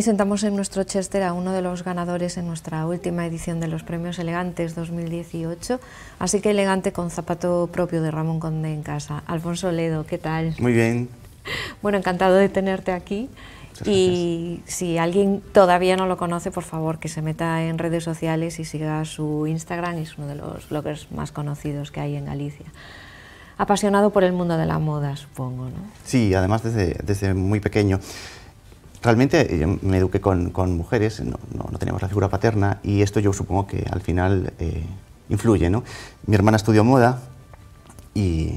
Hoy sentamos en nuestro Chester a uno de los ganadores en nuestra última edición de los Premios Elegantes 2018, así que elegante con zapato propio de Ramón Conde en casa. Alfonso Ledo, ¿qué tal? Muy bien. Bueno, encantado de tenerte aquí. Y si alguien todavía no lo conoce, por favor, que se meta en redes sociales y siga su Instagram, es uno de los bloggers más conocidos que hay en Galicia. Apasionado por el mundo de la moda, supongo, ¿no? Sí, además desde, desde muy pequeño realmente yo eh, me eduqué con, con mujeres, no, no, no, teníamos la figura paterna y esto yo supongo que al final eh, influye. ¿no? Mi hermana estudió moda y...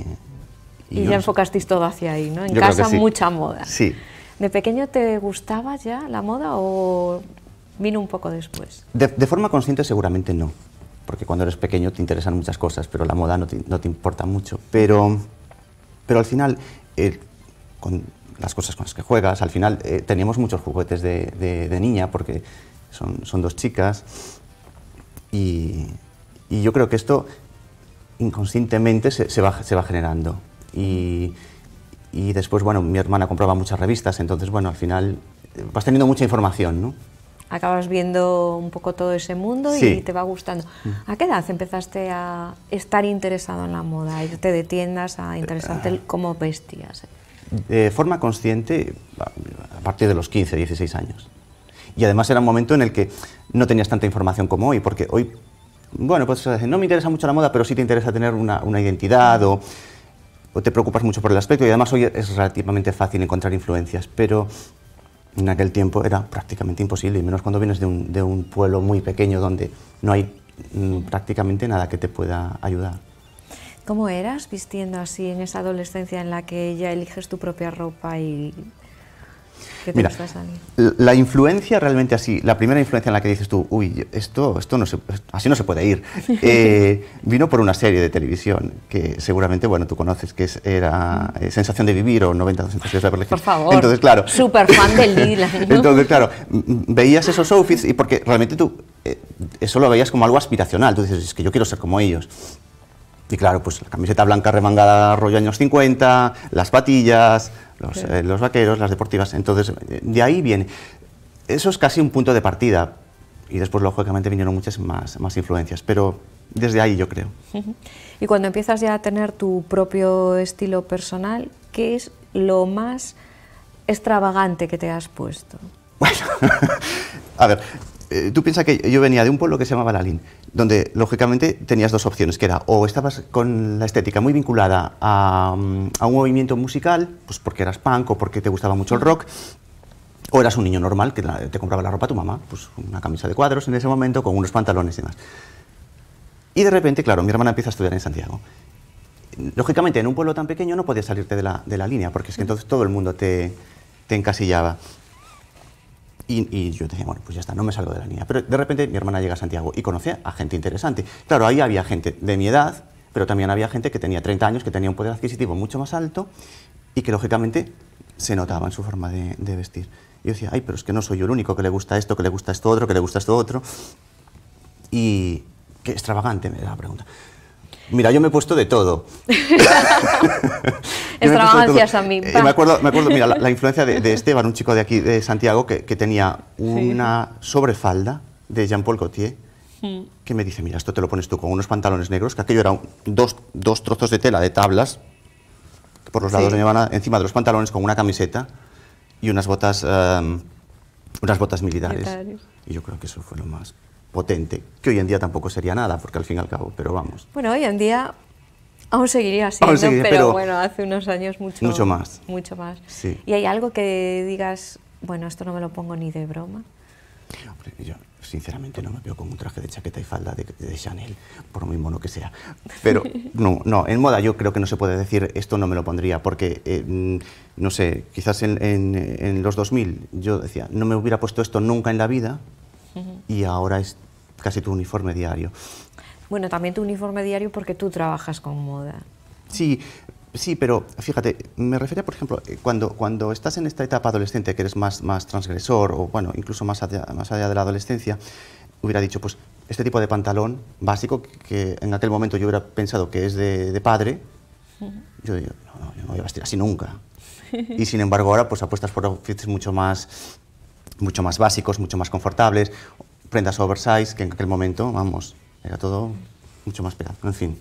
Y, ya enfocasteis todo hacia ahí, ¿no? En casa mucha moda. Sí. ¿De pequeño te gustaba ya la moda o vino un poco después? De, forma consciente seguramente no, porque cuando eres pequeño te interesan muchas cosas, pero la moda no te, importa mucho. Pero, pero al final, eh, las cosas con las que juegas. Al final eh, teníamos muchos juguetes de, niña porque son, son dos chicas y, yo creo que esto inconscientemente se, se, va, se va, generando. Y, después, bueno, mi hermana compraba muchas revistas, entonces, bueno, al final eh, vas teniendo mucha información, ¿no? Acabas viendo un poco todo ese mundo y te va gustando. Mm. ¿A qué edad empezaste a estar interesado en la moda, irte de tiendas a interesarte ah. como vestías? de eh, forma consciente a partir de los 15, 16 años. Y además era un momento en el que no tenías tanta información como hoy, porque hoy, bueno, pues eh, no me interesa mucho la moda, pero sí te interesa tener una, identidad o, te preocupas mucho por el aspecto. Y además hoy es relativamente fácil encontrar influencias, pero en aquel tiempo era prácticamente imposible, y menos cuando vienes de un, pueblo muy pequeño donde no hay mm, prácticamente nada que te pueda ayudar. ¿Cómo eras vistiendo así en esa adolescencia en la que ya eliges tu propia ropa y qué te Mira, gusta salir? La influencia realmente así, la primera influencia en la que dices tú, uy, esto, esto no se, así no se puede ir, eh, vino por una serie de televisión que seguramente, bueno, tú conoces, que es, era eh, Sensación de Vivir o 90 de Por favor. Entonces, claro. Súper fan del Lila. Entonces, claro, veías esos outfits y porque realmente tú eh, eso lo veías como algo aspiracional. Tú dices, es que yo quiero ser como ellos. Y claro, pues la camiseta blanca remangada rollo años 50, las patillas, eh, los, vaqueros, las deportivas. Entonces, de ahí viene. Eso es casi un punto de partida. Y después, lógicamente, vinieron muchas más, más influencias. Pero desde ahí, yo creo. Y cuando empiezas ya a tener tu propio estilo personal, ¿qué es lo más extravagante que te has puesto? Bueno, a ver, eh, tú piensas que yo venía de un pueblo que se llamaba Lalín donde lógicamente tenías dos opciones, que era o estabas con la estética muy vinculada mm, a, un movimiento musical, pues porque eras punk o porque te gustaba mucho el rock, o eras un niño normal que te compraba la ropa a tu mamá, pues una camisa de cuadros en ese momento, con unos pantalones y demás. Y de repente, claro, mi hermana empieza a estudiar en Santiago. Lógicamente, en un pueblo tan pequeño no podías salirte de la, línea, porque es que entonces todo el mundo te, te encasillaba. Y, yo decía, bueno, pues ya está, no me salgo de la niña. Pero de repente mi hermana llega a Santiago y conocía a gente interesante. Claro, ahí había gente de mi edad, pero también había gente que tenía 30 años, que tenía un poder adquisitivo mucho más alto y que lógicamente se notaba en su forma de, vestir. Y yo decía, ay, pero es que no soy yo el único que le gusta esto, que le gusta esto otro, que le gusta esto otro. Y qué extravagante me da la pregunta. Mira, yo me he puesto de todo. Extravagancias eh, Me acuerdo, me acuerdo, mira, la, influencia de, Esteban, un chico de aquí, de Santiago, que, tenía una sobrefalda de Jean-Paul Gaultier, hmm. que me dice, mira, esto te lo pones tú con unos pantalones negros, que aquello eran dos, trozos de tela de tablas, por los lados sí. llevaban encima de los pantalones con una camiseta y unas botas, eh, unas botas militares. Y yo creo que eso fue lo más potente, que hoy en día tampoco sería nada, porque al fin y al cabo, pero vamos. Bueno, hoy en día aún seguiría así, pero, bueno, hace unos años mucho, mucho más. Mucho más. ¿Y hay algo que digas, bueno, esto no me lo pongo ni de broma? yo sinceramente no me veo con un traje de chaqueta y falda de, Chanel, por mismo mono que sea. Pero no, no, en moda yo creo que no se puede decir esto no me lo pondría, porque, eh, no sé, quizás en, en, en los 2000 yo decía, no me hubiera puesto esto nunca en la vida, y ahora es casi tu uniforme diario. Bueno, también tu uniforme diario porque tú trabajas con moda. Sí, sí, pero fíjate, me refería, por ejemplo, eh, cuando, cuando estás en esta etapa adolescente, que eres más, más transgresor o, bueno, incluso más allá, más allá de la adolescencia, hubiera dicho, pues, este tipo de pantalón básico que, en aquel momento yo hubiera pensado que es de, de padre, yo no, no, no voy a vestir así nunca. y sin embargo ahora pues apuestas por oficios mucho más mucho más básicos, mucho más confortables, prendas oversize, que en aquel momento, vamos, era todo mucho más pegado. En fin,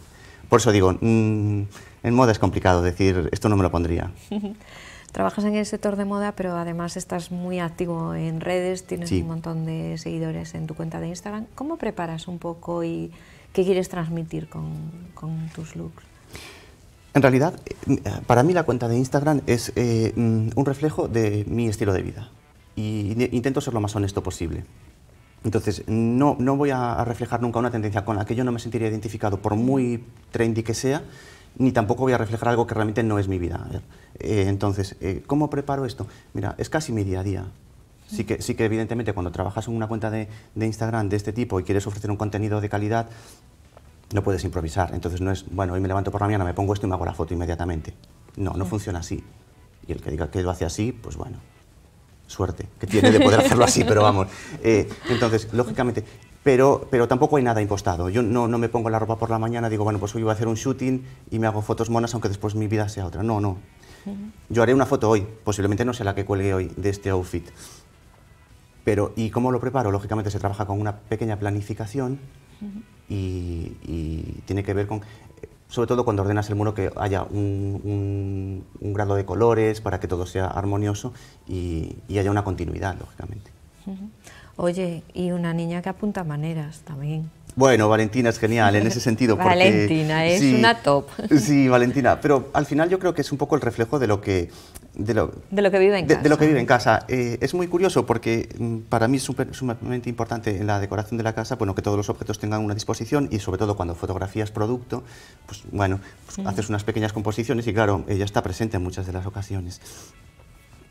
por eso digo, mm, en moda es complicado decir, esto no me lo pondría. Trabajas en el sector de moda, pero además estás muy activo en redes, tienes un montón de seguidores en tu cuenta de Instagram. ¿Cómo preparas un poco y qué quieres transmitir con, tus looks? En realidad, eh, para mí la cuenta de Instagram es eh, mm, un reflejo de mi estilo de vida y intento ser lo más honesto posible. Entonces, no, no voy a reflejar nunca una tendencia con la que yo no me sentiría identificado, por muy trendy que sea, ni tampoco voy a reflejar algo que realmente no es mi vida. Eh, entonces, eh, ¿cómo preparo esto? Mira, es casi mi día a día. Sí que, sí que evidentemente cuando trabajas en una cuenta de, Instagram de este tipo y quieres ofrecer un contenido de calidad, no puedes improvisar. Entonces no es, bueno, hoy me levanto por la mañana, me pongo esto y me hago la foto inmediatamente. No, no funciona así. Y el que diga que lo hace así, pues bueno, suerte que tiene de poder hacerlo así, pero vamos. Eh, entonces, lógicamente, pero, pero tampoco hay nada impostado. Yo no, me pongo la ropa por la mañana, digo, bueno, pues hoy voy a hacer un shooting y me hago fotos monas, aunque después mi vida sea otra. No, no. Yo haré una foto hoy, posiblemente no sea la que cuelgue hoy de este outfit. Pero, ¿y cómo lo preparo? Lógicamente se trabaja con una pequeña planificación y tiene que ver con sobre todo cuando ordenas el muro que haya un, grado de colores para que todo sea armonioso y, haya una continuidad, lógicamente. Oye, y una niña que apunta maneras también. Bueno, Valentina es genial en ese sentido. Valentina es una top. sí, Valentina, pero al final yo creo que es un poco el reflejo de lo que de lo, que vive en casa. Eh, es muy curioso porque mm, para mí es sumamente importante en la decoración de la casa, bueno, que todos los objetos tengan una disposición y sobre todo cuando fotografías producto, pues bueno, pues haces unas pequeñas composiciones y claro, ella está presente en muchas de las ocasiones.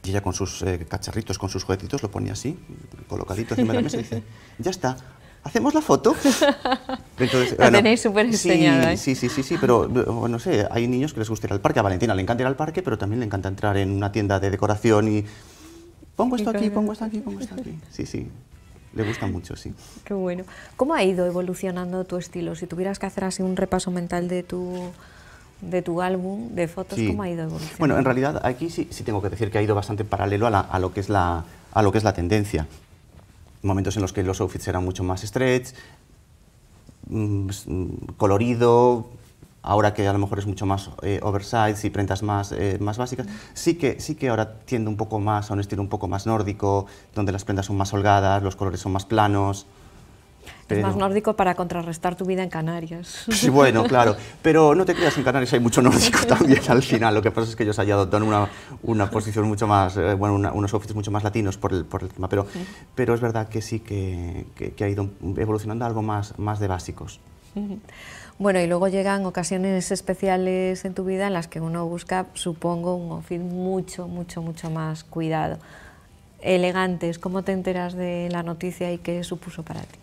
Y ella con sus eh, cacharritos, con sus juguetitos, lo ponía así, colocadito encima de la mesa y dice, ya está, ¿Hacemos la foto? la tenéis súper enseñada. ¿eh? Sí, sí, sí, sí, pero no sé, hay niños que les gusta ir al parque. A Valentina le encanta ir al parque, pero también le encanta entrar en una tienda de decoración y pongo esto aquí, pongo esto aquí, pongo esto aquí. Sí, sí, le gusta mucho, sí. Qué bueno. ¿Cómo ha ido evolucionando tu estilo? Si tuvieras que hacer así un repaso mental de tu de tu álbum de fotos, ¿cómo ha ido evolucionando? Bueno, en realidad aquí sí, sí tengo que decir que ha ido bastante paralelo a, a lo que es la, a lo que es la tendencia momentos en los que los outfits eran mucho más stretch, mm, pues, mm, colorido, ahora que a lo mejor es mucho más oversized eh, oversize y prendas eh, más, básicas, sí que, sí que ahora tiende un poco más a un estilo un poco más nórdico, donde las prendas son más holgadas, los colores son más planos. Es más nórdico para contrarrestar tu vida en Canarias. Sí, bueno, claro. Pero no te creas, en Canarias hay mucho nórdico también al final. Lo que pasa es que ellos hayan adoptado una, una posición mucho más, eh, bueno, unos oficios mucho más latinos por el, por el tema. Pero, pero es verdad que sí que, que, que, ha ido evolucionando algo más, más de básicos. Bueno, y luego llegan ocasiones especiales en tu vida en las que uno busca, supongo, un outfit mucho, mucho, mucho más cuidado elegantes. ¿Cómo te enteras de la noticia y qué supuso para ti?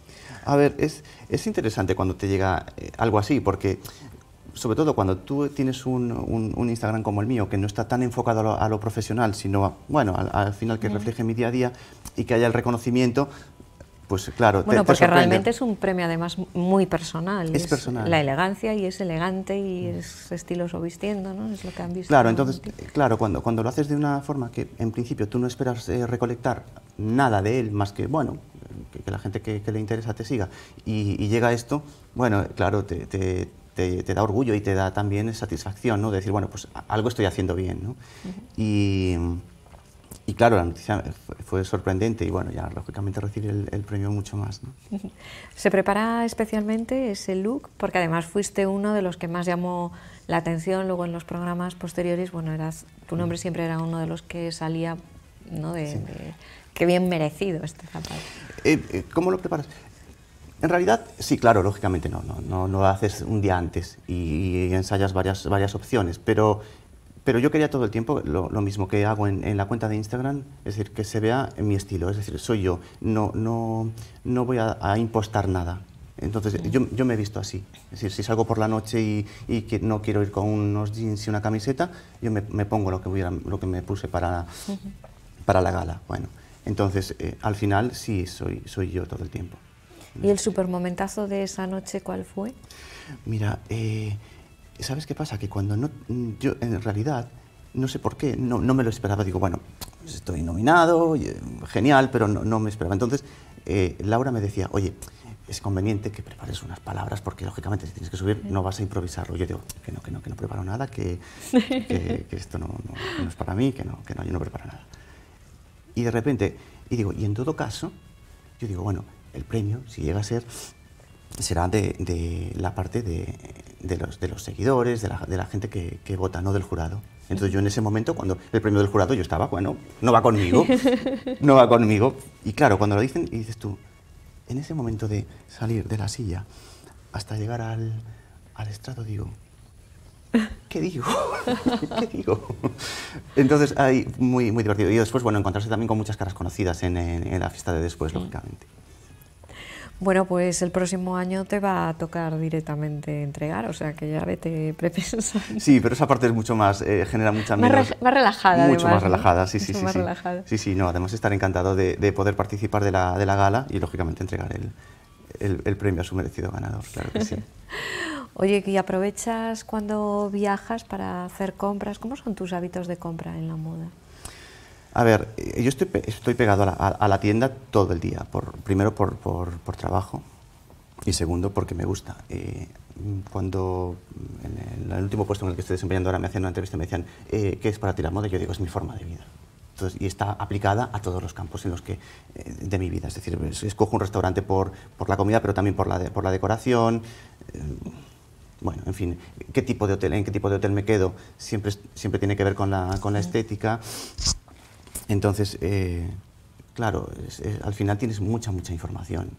A ver, es, es interesante cuando te llega eh, algo así, porque sobre todo cuando tú tienes un, Instagram como el mío, que no está tan enfocado a lo, profesional, sino, bueno, al, final que refleje mi día a día y que haya el reconocimiento, pues claro, bueno, porque realmente es un premio además muy personal. Es, personal. La elegancia y es elegante y es estiloso vistiendo, ¿no? Es lo que han visto. Claro, entonces, claro, cuando, cuando lo haces de una forma que en principio tú no esperas eh, recolectar nada de él más que, bueno, que, la gente que, le interesa te siga y, llega esto, bueno, claro, te, da orgullo y te da también satisfacción, ¿no? decir, bueno, pues algo estoy haciendo bien, ¿no? Y y claro, la noticia fue, sorprendente y bueno, ya lógicamente recibí el, premio mucho más. ¿Se prepara especialmente ese look? Porque además fuiste uno de los que más llamó la atención luego en los programas posteriores. Bueno, eras, tu nombre mm. siempre era uno de los que salía, ¿no? De, qué bien merecido este zapato. Eh, eh, ¿Cómo lo preparas? En realidad, sí, claro, lógicamente no, no, no, lo haces un día antes y, y ensayas varias, varias opciones, pero pero yo quería todo el tiempo lo, mismo que hago en, la cuenta de Instagram, es decir, que se vea en mi estilo, es decir, soy yo, no, no, no voy a, impostar nada. Entonces, mm. yo, yo, me he visto así. Es decir, si salgo por la noche y, que no quiero ir con unos jeans y una camiseta, yo me, pongo lo que, voy lo que me puse para, para la gala. Bueno, entonces, eh, al final, sí, soy, soy yo todo el tiempo. ¿Y el supermomentazo de esa noche cuál fue? Mira, eh, ¿Sabes qué pasa? Que cuando no. Yo, en realidad, no sé por qué, no, me lo esperaba. Digo, bueno, pues estoy nominado, eh, genial, pero no, me esperaba. Entonces, eh, Laura me decía, oye, es conveniente que prepares unas palabras porque lógicamente si tienes que subir no vas a improvisarlo. Yo digo que no, que no, que no preparo nada, que, esto no, no, es para mí, que no, que no, yo no preparo nada. Y de repente, y digo, y en todo caso, yo digo, bueno, el premio, si llega a ser, será de, la parte de, los, de los seguidores, de la, gente que, vota, no del jurado. Entonces yo en ese momento, cuando el premio del jurado, yo estaba, bueno, no va conmigo, no va conmigo. Y claro, cuando lo dicen, y dices tú, en ese momento de salir de la silla hasta llegar al, estrado, digo, ¿qué digo? ¿Qué digo? Entonces, ahí, muy, muy divertido. Y después, bueno, encontrarse también con muchas caras conocidas en, la fiesta de después, lógicamente. Bueno, pues el próximo año te va a tocar directamente entregar, o sea que ya vete prepensando. Sí, pero esa parte es mucho más, eh, genera mucha más, más relajada. Mucho más relajada, sí, sí, sí. Más sí. Relajada. sí, sí, no, además estar encantado de, poder participar de la, de la, gala y lógicamente entregar el, el premio a su merecido ganador, claro que sí. Oye, ¿y aprovechas cuando viajas para hacer compras? ¿Cómo son tus hábitos de compra en la moda? A ver, eh, yo estoy, estoy pegado a la, tienda todo el día, por, primero por, trabajo y segundo porque me gusta. Eh, cuando en el, último puesto en el que estoy desempeñando ahora me hacían una entrevista y me decían, eh, ¿qué es para ti la moda? Yo digo, es mi forma de vida. Entonces, y está aplicada a todos los campos en los que, de mi vida. Es decir, escojo un restaurante por, por la comida, pero también por la, por la decoración. bueno, en fin, ¿qué tipo de hotel, ¿en qué tipo de hotel me quedo? Siempre, siempre tiene que ver con la, con la estética. Entonces, eh, claro, al final tienes mucha, mucha información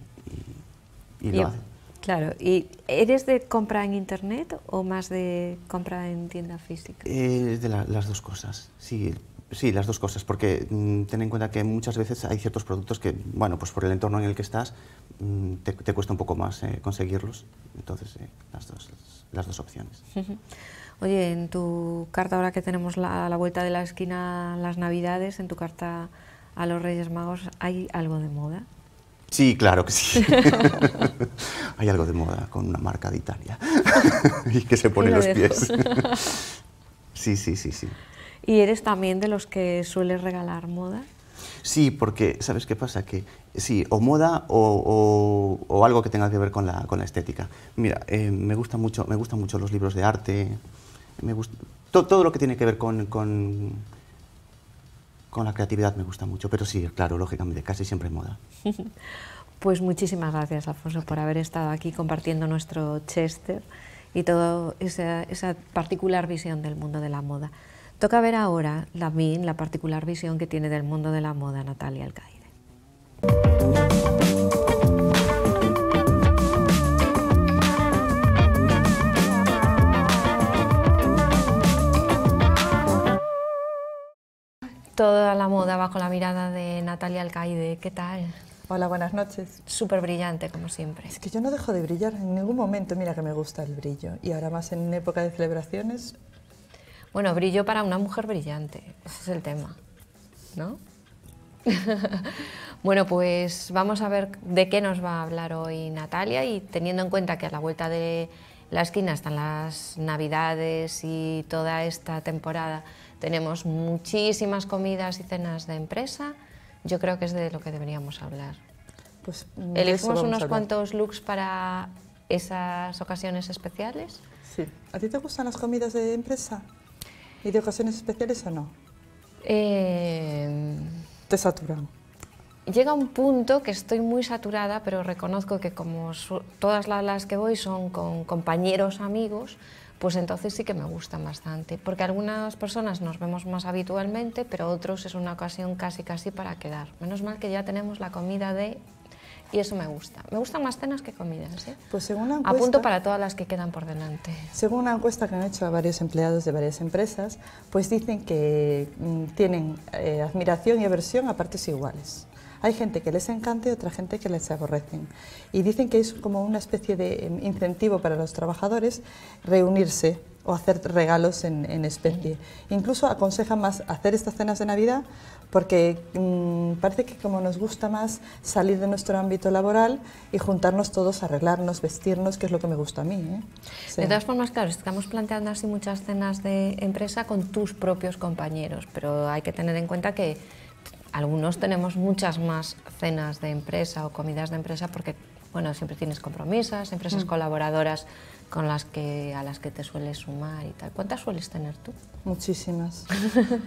y, lo Claro, ¿y eres de compra en internet o más de compra en tienda física? Eh, de las dos cosas, sí, sí, las dos cosas, porque mm, ten en cuenta que muchas veces hay ciertos productos que, bueno, pues por el entorno en el que estás, mm, te, cuesta un poco más eh, conseguirlos, entonces eh, las, dos, las dos opciones. Oye, en tu carta, ahora que tenemos la, a la vuelta de la esquina las Navidades, en tu carta a los Reyes Magos, ¿hay algo de moda? Sí, claro que sí. Hay algo de moda con una marca de Italia y que se pone los pies. sí, sí, sí, sí. ¿Y eres también de los que sueles regalar moda? Sí, porque ¿sabes qué pasa? Que sí, o moda o, algo que tenga que ver con la, estética. Mira, eh, me, gusta mucho, me gustan mucho los libros de arte, me gusta, todo, lo que tiene que ver con, con, la creatividad me gusta mucho, pero sí, claro, lógicamente, casi siempre moda. Pues muchísimas gracias, Alfonso, por haber estado aquí compartiendo nuestro Chester y toda esa, particular visión del mundo de la moda. Toca ver ahora la min la particular visión que tiene del mundo de la moda Natalia Alcaide. Toda la moda bajo la mirada de Natalia Alcaide. ¿Qué tal? Hola, buenas noches. Súper brillante, como siempre. Es que yo no dejo de brillar en ningún momento. Mira que me gusta el brillo. Y ahora más en época de celebraciones. Bueno, brillo para una mujer brillante. Ese es el tema. ¿No? bueno, pues vamos a ver de qué nos va a hablar hoy Natalia. Y teniendo en cuenta que a la vuelta de la esquina están las Navidades y toda esta temporada tenemos muchísimas comidas y cenas de empresa. Yo creo que es de lo que deberíamos hablar. Pues elegimos unos cuantos looks para esas ocasiones especiales. Sí. ¿A ti te gustan las comidas de empresa? ¿Y de ocasiones especiales o no? Eh, te saturan. Llega un punto que estoy muy saturada, pero reconozco que como todas las que voy son con compañeros, amigos, pues entonces sí que me gustan bastante, porque algunas personas nos vemos más habitualmente, pero otros es una ocasión casi casi para quedar. Menos mal que ya tenemos la comida de y eso me gusta. Me gustan más cenas que comidas. ¿eh? Pues según una encuesta, Apunto para todas las que quedan por delante. Según una encuesta que han hecho a varios empleados de varias empresas, pues dicen que mm, tienen eh, admiración y aversión a partes iguales. Hay gente que les encanta y otra gente que les aborrecen. Y dicen que es como una especie de em, incentivo para los trabajadores reunirse o hacer regalos en, especie. Incluso aconsejan más hacer estas cenas de Navidad porque mm, parece que como nos gusta más salir de nuestro ámbito laboral y juntarnos todos, arreglarnos, vestirnos, que es lo que me gusta a mí. ¿eh? De todas formas, claro, estamos planteando así muchas cenas de empresa con tus propios compañeros, pero hay que tener en cuenta que algunos tenemos muchas más cenas de empresa o comidas de empresa porque bueno, siempre tienes compromisos, empresas mm. colaboradoras con las que, a las que te sueles sumar y tal. ¿Cuántas sueles tener tú? Muchísimas.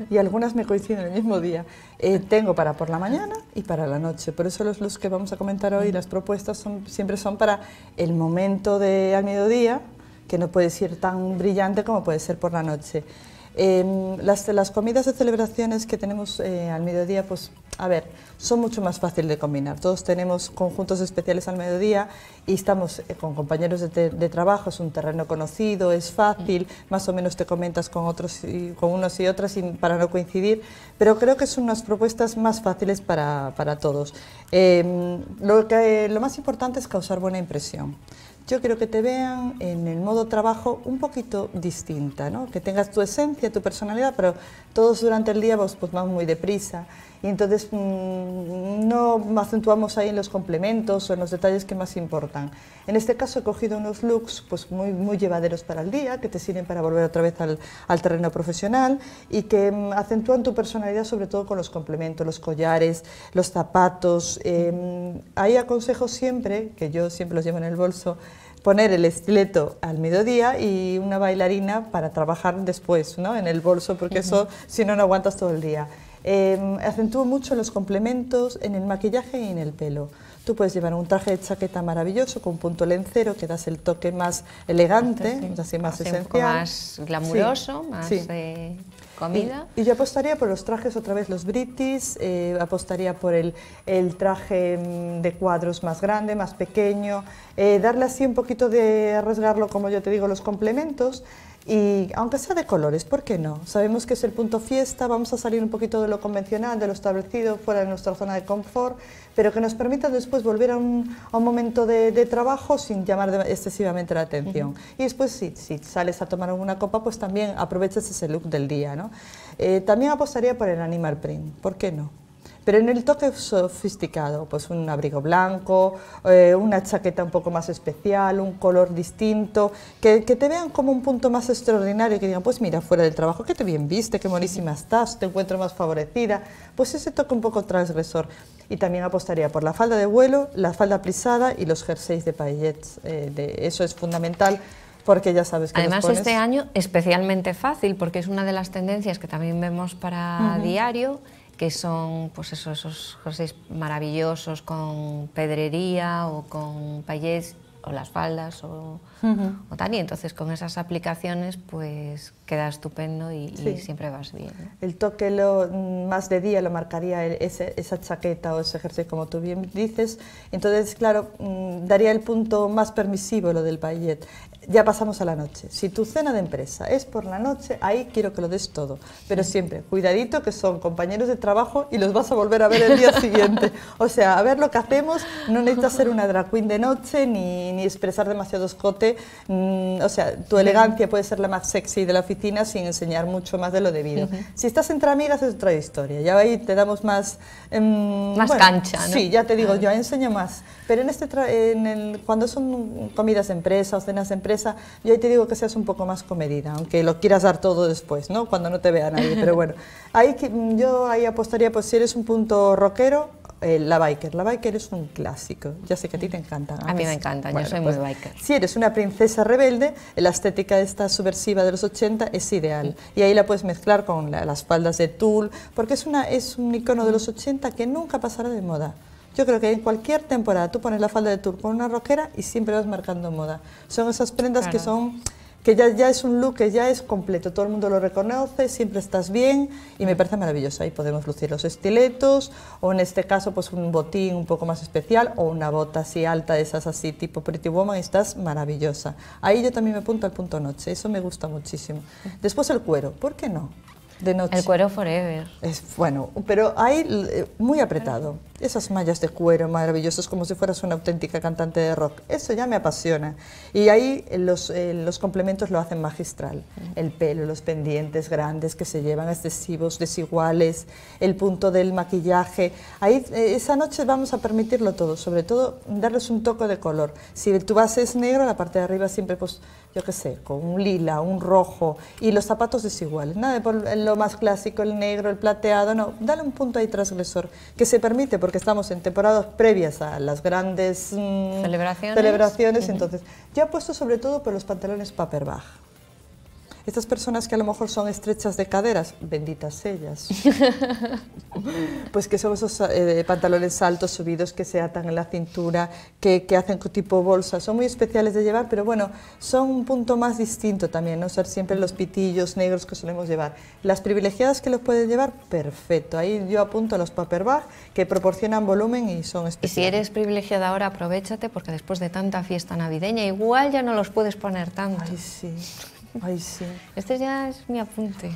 y algunas me coinciden el mismo día. Eh, tengo para por la mañana y para la noche. Por eso los, que vamos a comentar hoy, las propuestas siempre son para el momento de al mediodía, que no puede ser tan brillante como puede ser por la noche. Em, las, las, comidas de celebraciones que tenemos eh, al mediodía, pues a ver, son mucho más fáciles de combinar. Todos tenemos conjuntos especiales al mediodía y estamos eh, con compañeros de, trabajo, es un terreno conocido, es fácil, más o menos te comentas con, otros con unos y otras para no coincidir, pero creo que son unas propuestas más fáciles para, para todos. Em, lo, que, lo más importante es causar buena impresión yo quiero que te vean en el modo trabajo un poquito distinta, ¿no? que tengas tu esencia, tu personalidad, pero todos durante el día vos, pues, vamos muy deprisa y entonces mm, no acentuamos ahí en los complementos o en los detalles que más importan. En este caso he cogido unos looks pues, muy, muy llevaderos para el día, que te sirven para volver otra vez al, terreno profesional y que mm, acentúan tu personalidad sobre todo con los complementos, los collares, los zapatos. Em, ahí aconsejo siempre, que yo siempre los llevo en el bolso, poner el estileto al mediodía y una bailarina para trabajar después ¿no? en el bolso, porque eso si no, no aguantas todo el día. Em, acentúo mucho los complementos en el maquillaje y en el pelo. Tú puedes llevar un traje de chaqueta maravilloso con punto lencero que das el toque más elegante, así este, más esencial. Un poco más glamuroso, más eh, comida. Y, yo apostaría por los trajes otra vez, los britis, eh, apostaría por el, el, traje mm, de cuadros más grande, más pequeño, eh, darle así un poquito de arriesgarlo, como yo te digo, los complementos. Y aunque sea de colores, ¿por qué no? Sabemos que es el punto fiesta, vamos a salir un poquito de lo convencional, de lo establecido, fuera de nuestra zona de confort, pero que nos permita después volver a un, momento de, trabajo sin llamar excesivamente la atención. Y después, si, sales a tomar una copa, pues también aprovechas ese look del día. ¿no? Eh, también apostaría por el animal print, ¿por qué no? Pero en el toque sofisticado, pues un abrigo blanco, eh, una chaqueta un poco más especial, un color distinto, que, te vean como un punto más extraordinario, que digan, pues mira, fuera del trabajo, que te bien viste, qué morísima estás, te encuentro más favorecida, pues ese toque un poco transgresor. Y también apostaría por la falda de vuelo, la falda plisada y los jerseys de paillettes. Eh, de, eso es fundamental porque ya sabes que además este año especialmente fácil porque es una de las tendencias que también vemos para diario que son pues esos jerseys maravillosos con pedrería o con payés o las faldas o, o, tal. Y entonces con esas aplicaciones pues queda estupendo y, siempre vas bien. El toque lo, mm, más de día lo marcaría ese, esa chaqueta o ese jersey como tú bien dices. Entonces, claro, mm, daría el punto más permisivo lo del paillet ya pasamos a la noche. Si tu cena de empresa es por la noche, ahí quiero que lo des todo. Pero siempre, cuidadito que son compañeros de trabajo y los vas a volver a ver el día siguiente. O sea, a ver lo que hacemos, no necesitas ser una drag queen de noche ni, ni expresar demasiado escote. Mm, o sea, tu elegancia puede ser la más sexy de la oficina sin enseñar mucho más de lo debido. Si estás entre amigas es otra historia. Ya ahí te damos más... Em, más cancha, ¿no? Sí, ya te digo, yo enseño más. Pero en este cuando son comidas de empresa o cenas de empresa, yo ahí te digo que seas un poco más comedida, aunque lo quieras dar todo después, ¿no? Cuando no te vea nadie. Pero bueno, ahí mm, yo ahí apostaría, pues si eres un punto rockero, eh, la biker. La biker es un clásico. Ya sé que a ti te encanta. A mí me pues, encanta, yo soy pues, muy biker. Si eres una princesa rebelde, la estética esta subversiva de los 80 es ideal. Mm. Y ahí la puedes mezclar con las faldas de tul, porque es, una, es un icono de los 80 que nunca pasará de moda. Yo creo que en cualquier temporada tú pones la falda de turco con una roquera y siempre vas marcando moda. Son esas prendas que son que ya, ya es un look que ya es completo, todo el mundo lo reconoce, siempre estás bien y me parece maravilloso. Ahí podemos lucir los estiletos o en este caso pues un botín un poco más especial o una bota así alta esas así tipo Pretty Woman, estás maravillosa. Ahí yo también me apunto al punto noche, eso me gusta muchísimo. Después el cuero, ¿por qué no? El cuero forever. Es bueno, pero hay eh, muy apretado. Esas mallas de cuero maravillosas, como si fueras una auténtica cantante de rock. Eso ya me apasiona. Y ahí eh, los, eh, los complementos lo hacen magistral. Mm. El pelo, los pendientes grandes que se llevan excesivos, desiguales, el punto del maquillaje. Ahí esa noche vamos a permitirlo todo, sobre todo darles un toque de color. Si tu base es negra, la parte de arriba siempre pues yo qué sé, con un lila, un rojo, y los zapatos desiguales, nada de lo más clásico, el negro, el plateado, no, dale un punto ahí transgresor, que se permite porque estamos en temporadas previas a las grandes mm, celebraciones, celebraciones entonces yo apuesto sobre todo por los pantalones bag estas personas que a lo mejor son estrechas de caderas, benditas ellas. pues que son esos eh, pantalones altos, subidos, que se atan en la cintura, que, que hacen tipo bolsa. Son muy especiales de llevar, pero bueno, son un punto más distinto también, no ser siempre los pitillos negros que solemos llevar. Las privilegiadas que los pueden llevar, perfecto. Ahí yo apunto a los paperback que proporcionan volumen y son especiales. Y si eres privilegiada ahora, aprovechate porque después de tanta fiesta navideña, igual ya no los puedes poner tanto. Ay, sí. Ay, sí. Este ya es mi apunte.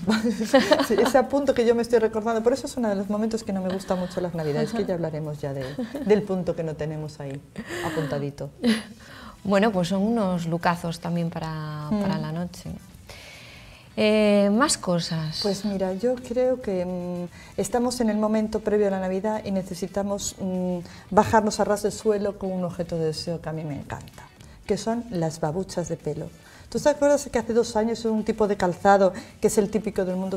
ese apunte que yo me estoy recordando. Por eso es uno de los momentos que no me gusta mucho las Navidades, que ya hablaremos ya del punto que no tenemos ahí apuntadito. Bueno, pues son unos lucazos también para, mm. la noche. Eh, más cosas. Pues mira, yo creo que mm, estamos en el momento previo a la Navidad y necesitamos mm, bajarnos a ras del suelo con un objeto de deseo que a mí me encanta, que son las babuchas de pelo. ¿Tú te acuerdas que hace dos años un tipo de calzado que es el típico del mundo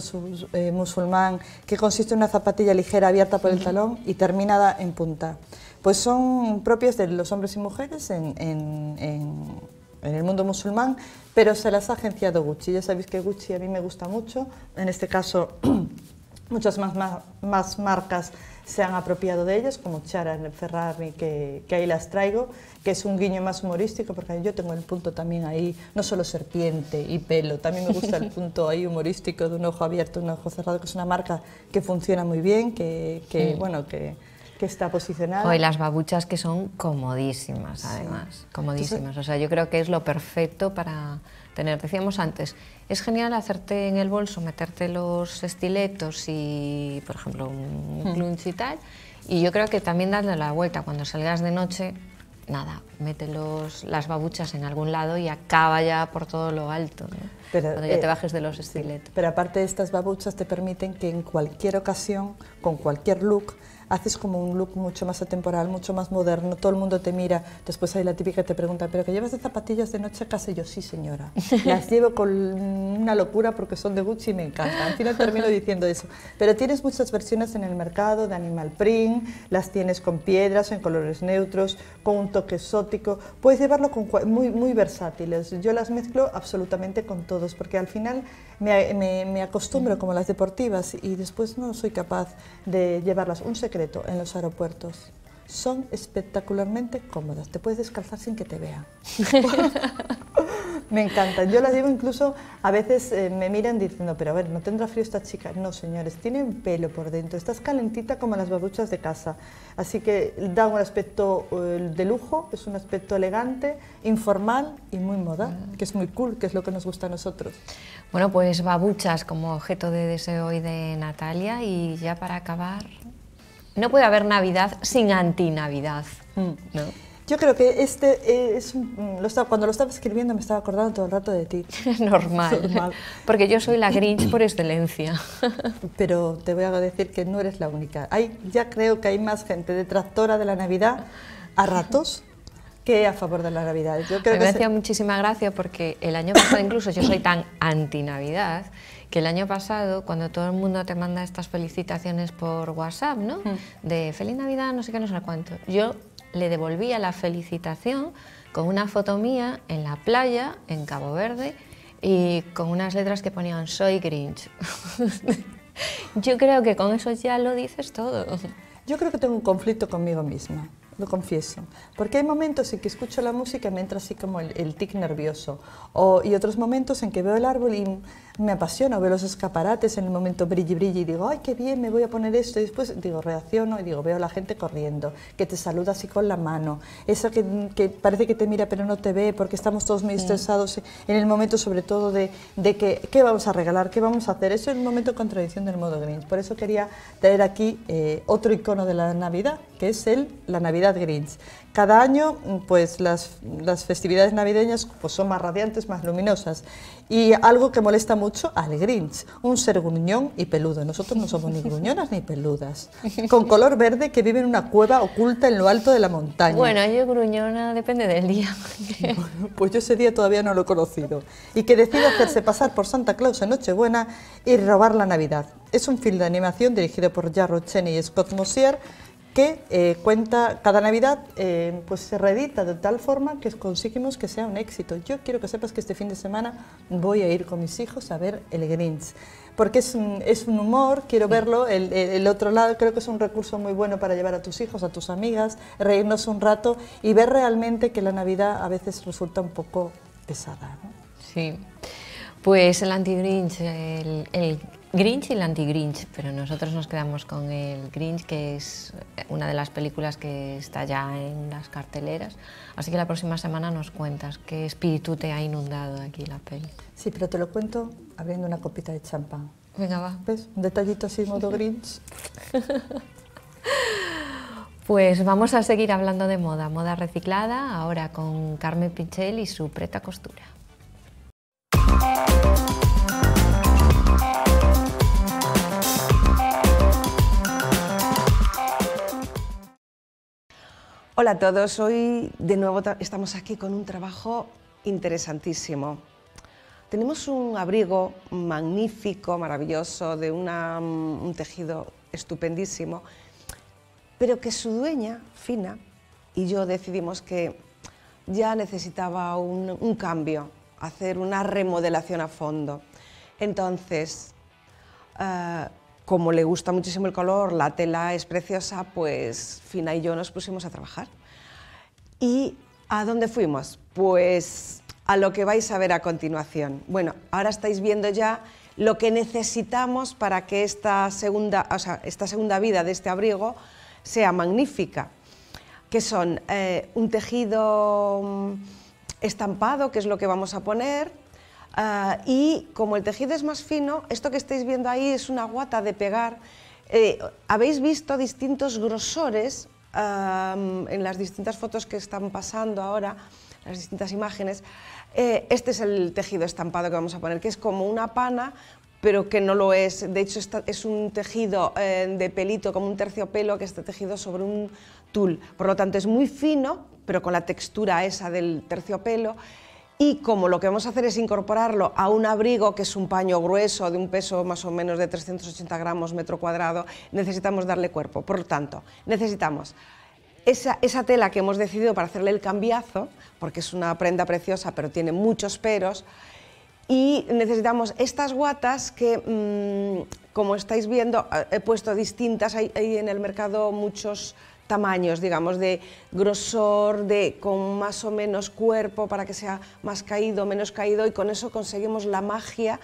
eh, musulmán, que consiste en una zapatilla ligera abierta por el talón y terminada en punta? Pues son propias de los hombres y mujeres en, el mundo musulmán, pero se las ha agenciado Gucci. Ya sabéis que Gucci a mí me gusta mucho, en este caso muchas más, más marcas se han apropiado de ellas, como Chara en Ferrari, que, que, ahí las traigo, que es un guiño más humorístico, porque yo tengo el punto también ahí, no solo serpiente y pelo, también me gusta el punto ahí humorístico de un ojo abierto, un ojo cerrado, que es una marca que funciona muy bien, que, bueno, que está posicionada. hoy las babuchas que son comodísimas, además, comodísimas. o sea, yo creo que es lo perfecto para tener, decíamos antes, es genial hacerte en el bolso, meterte los estiletos y, por ejemplo, un mm. clunch y tal. Y yo creo que también darle la vuelta cuando salgas de noche, nada, mete las babuchas en algún lado y acaba ya por todo lo alto, pero, cuando ya te eh, bajes de los estiletos. pero aparte estas babuchas te permiten que en cualquier ocasión, con cualquier look, haces como un look mucho más atemporal, mucho más moderno, todo el mundo te mira, después hay la típica que te pregunta, ¿pero que llevas de zapatillas de noche a casa? yo, sí señora, las llevo con una locura porque son de Gucci y me encantan. Al no termino diciendo eso. Pero tienes muchas versiones en el mercado de animal print, las tienes con piedras, en colores neutros, con un toque exótico, puedes llevarlo con muy, muy versátiles. Yo las mezclo absolutamente con todos porque al final me, me, me acostumbro como las deportivas y después no soy capaz de llevarlas. Un secreto en los aeropuertos. Son espectacularmente cómodas. Te puedes descalzar sin que te vea me encantan. Yo las llevo incluso, a veces eh, me miran diciendo, pero a ver, ¿no tendrá frío esta chica? No, señores, tienen pelo por dentro. Estás calentita como las babuchas de casa. Así que da un aspecto eh, de lujo, es un aspecto elegante, informal y muy moda, mm. que es muy cool, que es lo que nos gusta a nosotros. Bueno, pues babuchas como objeto de deseo y de Natalia y ya para acabar, no puede haber Navidad sin antinavidad. Mm. ¿no? Yo creo que este eh, es mm, lo cuando lo estaba escribiendo me estaba acordando todo el rato de ti. Normal, Normal, porque yo soy la Grinch por excelencia. Pero te voy a decir que no eres la única. Hay, ya creo que hay más gente detractora de la Navidad a ratos que a favor de la Navidad. Yo creo que me hacía muchísima gracia porque el año pasado incluso yo soy tan anti-Navidad que el año pasado, cuando todo el mundo te manda estas felicitaciones por WhatsApp, ¿no? Hmm. De feliz Navidad, no sé qué, no sé cuánto. Yo le devolvía la felicitación con una foto mía en la playa, en Cabo Verde, y con unas letras que ponían soy Grinch. Yo creo que con eso ya lo dices todo. Yo creo que tengo un conflicto conmigo misma, lo confieso, porque hay momentos en que escucho la música y me entra así como el, el tic nervioso, y otros momentos en que veo el árbol y me apasiona, veo los escaparates en el momento brilli brilli y digo, ay, qué bien, me voy a poner esto. Y después digo, reacciono y digo, veo a la gente corriendo, que te saluda así con la mano, eso que, parece que te mira pero no te ve porque estamos todos muy estresados en el momento sobre todo de, que, qué vamos a regalar, qué vamos a hacer. Eso es un momento de contradicción del modo Grinch. Por eso quería traer aquí eh, otro icono de la Navidad, que es el, la Navidad Grinch. Cada año, pues las, las festividades navideñas pues, son más radiantes, más luminosas. Y algo que molesta mucho al Grinch, un ser gruñón y peludo. Nosotros no somos ni gruñonas ni peludas. Con color verde que vive en una cueva oculta en lo alto de la montaña. Bueno, yo gruñona depende del día. pues yo ese día todavía no lo he conocido. Y que decide hacerse pasar por Santa Claus en Nochebuena y robar la Navidad. Es un film de animación dirigido por Jarro Cheney y Scott Mosier eh, cuenta cada Navidad, eh, pues se reedita de tal forma que conseguimos que sea un éxito. Yo quiero que sepas que este fin de semana voy a ir con mis hijos a ver el Grinch, porque es un, humor, quiero verlo, el, otro lado creo que es un recurso muy bueno para llevar a tus hijos, a tus amigas, reírnos un rato y ver realmente que la Navidad a veces resulta un poco pesada. Sí. Pues el anti-Grinch, el, Grinch y el anti-Grinch, pero nosotros nos quedamos con el Grinch, que es eh, una de las películas que está ya en las carteleras. Así que la próxima semana nos cuentas qué espíritu te ha inundado aquí la peli. Sí, pero te lo cuento abriendo una copita de champán. Venga, va. ¿Ves? Un detallito así, modo Grinch. pues vamos a seguir hablando de moda, moda reciclada, ahora con Carmen Pichel y su preta costura. Hola a todos, hoy de nuevo estamos aquí con un trabajo interesantísimo. Tenemos un abrigo magnífico, maravilloso, de mm, un tejido estupendísimo, pero que su dueña, Fina, y yo decidimos que ya necesitaba un, cambio, hacer una remodelación a fondo. Entonces, ah, como le gusta muchísimo el color, la tela es preciosa, pues Fina y yo nos pusimos a trabajar. ¿Y a dónde fuimos? Pues a lo que vais a ver a continuación. Bueno, ahora estáis viendo ya lo que necesitamos para que esta segunda, esta segunda vida de este abrigo sea magnífica, que son eh, un tejido mm, estampado, que es lo que vamos a poner, Ah, y como el tejido es más fino, esto que estáis viendo ahí es una guata de pegar. Eh, habéis visto distintos grosores en las distintas fotos que están pasando ahora, las distintas imágenes. Eh, este es el tejido estampado que vamos a poner, que es como una pana, pero que no lo es. De hecho, es un tejido eh, de pelito, como un terciopelo, que está tejido sobre un tul. Por lo tanto, es muy fino, pero con la textura esa del terciopelo y como lo que vamos a hacer es incorporarlo a un abrigo que es un paño grueso de un peso más o menos de 380 gramos metro cuadrado, necesitamos darle cuerpo. Por lo tanto, necesitamos esa, tela que hemos decidido para hacerle el cambiazo, porque es una prenda preciosa pero tiene muchos peros, y necesitamos estas guatas que, mm, como estáis viendo, eh, he puesto distintas, hay en el mercado muchos tamaños, digamos, de grosor, de con más o menos cuerpo para que sea más caído, menos caído y con eso conseguimos la magia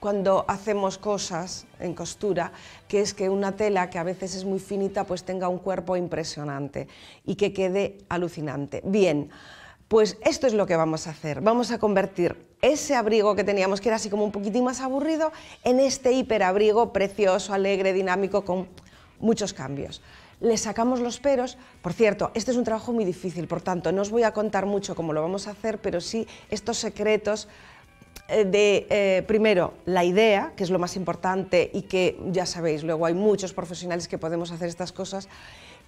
cuando hacemos cosas en costura, que es que una tela que a veces es muy finita pues tenga un cuerpo impresionante y que quede alucinante. Bien, pues esto es lo que vamos a hacer. Vamos a convertir ese abrigo que teníamos, que era así como un poquitín más aburrido, en este hiperabrigo precioso, alegre, dinámico, con muchos cambios le sacamos los peros. Por cierto, este es un trabajo muy difícil, por tanto, no os voy a contar mucho cómo lo vamos a hacer, pero sí estos secretos eh, de, eh, primero, la idea, que es lo más importante y que ya sabéis, luego hay muchos profesionales que podemos hacer estas cosas,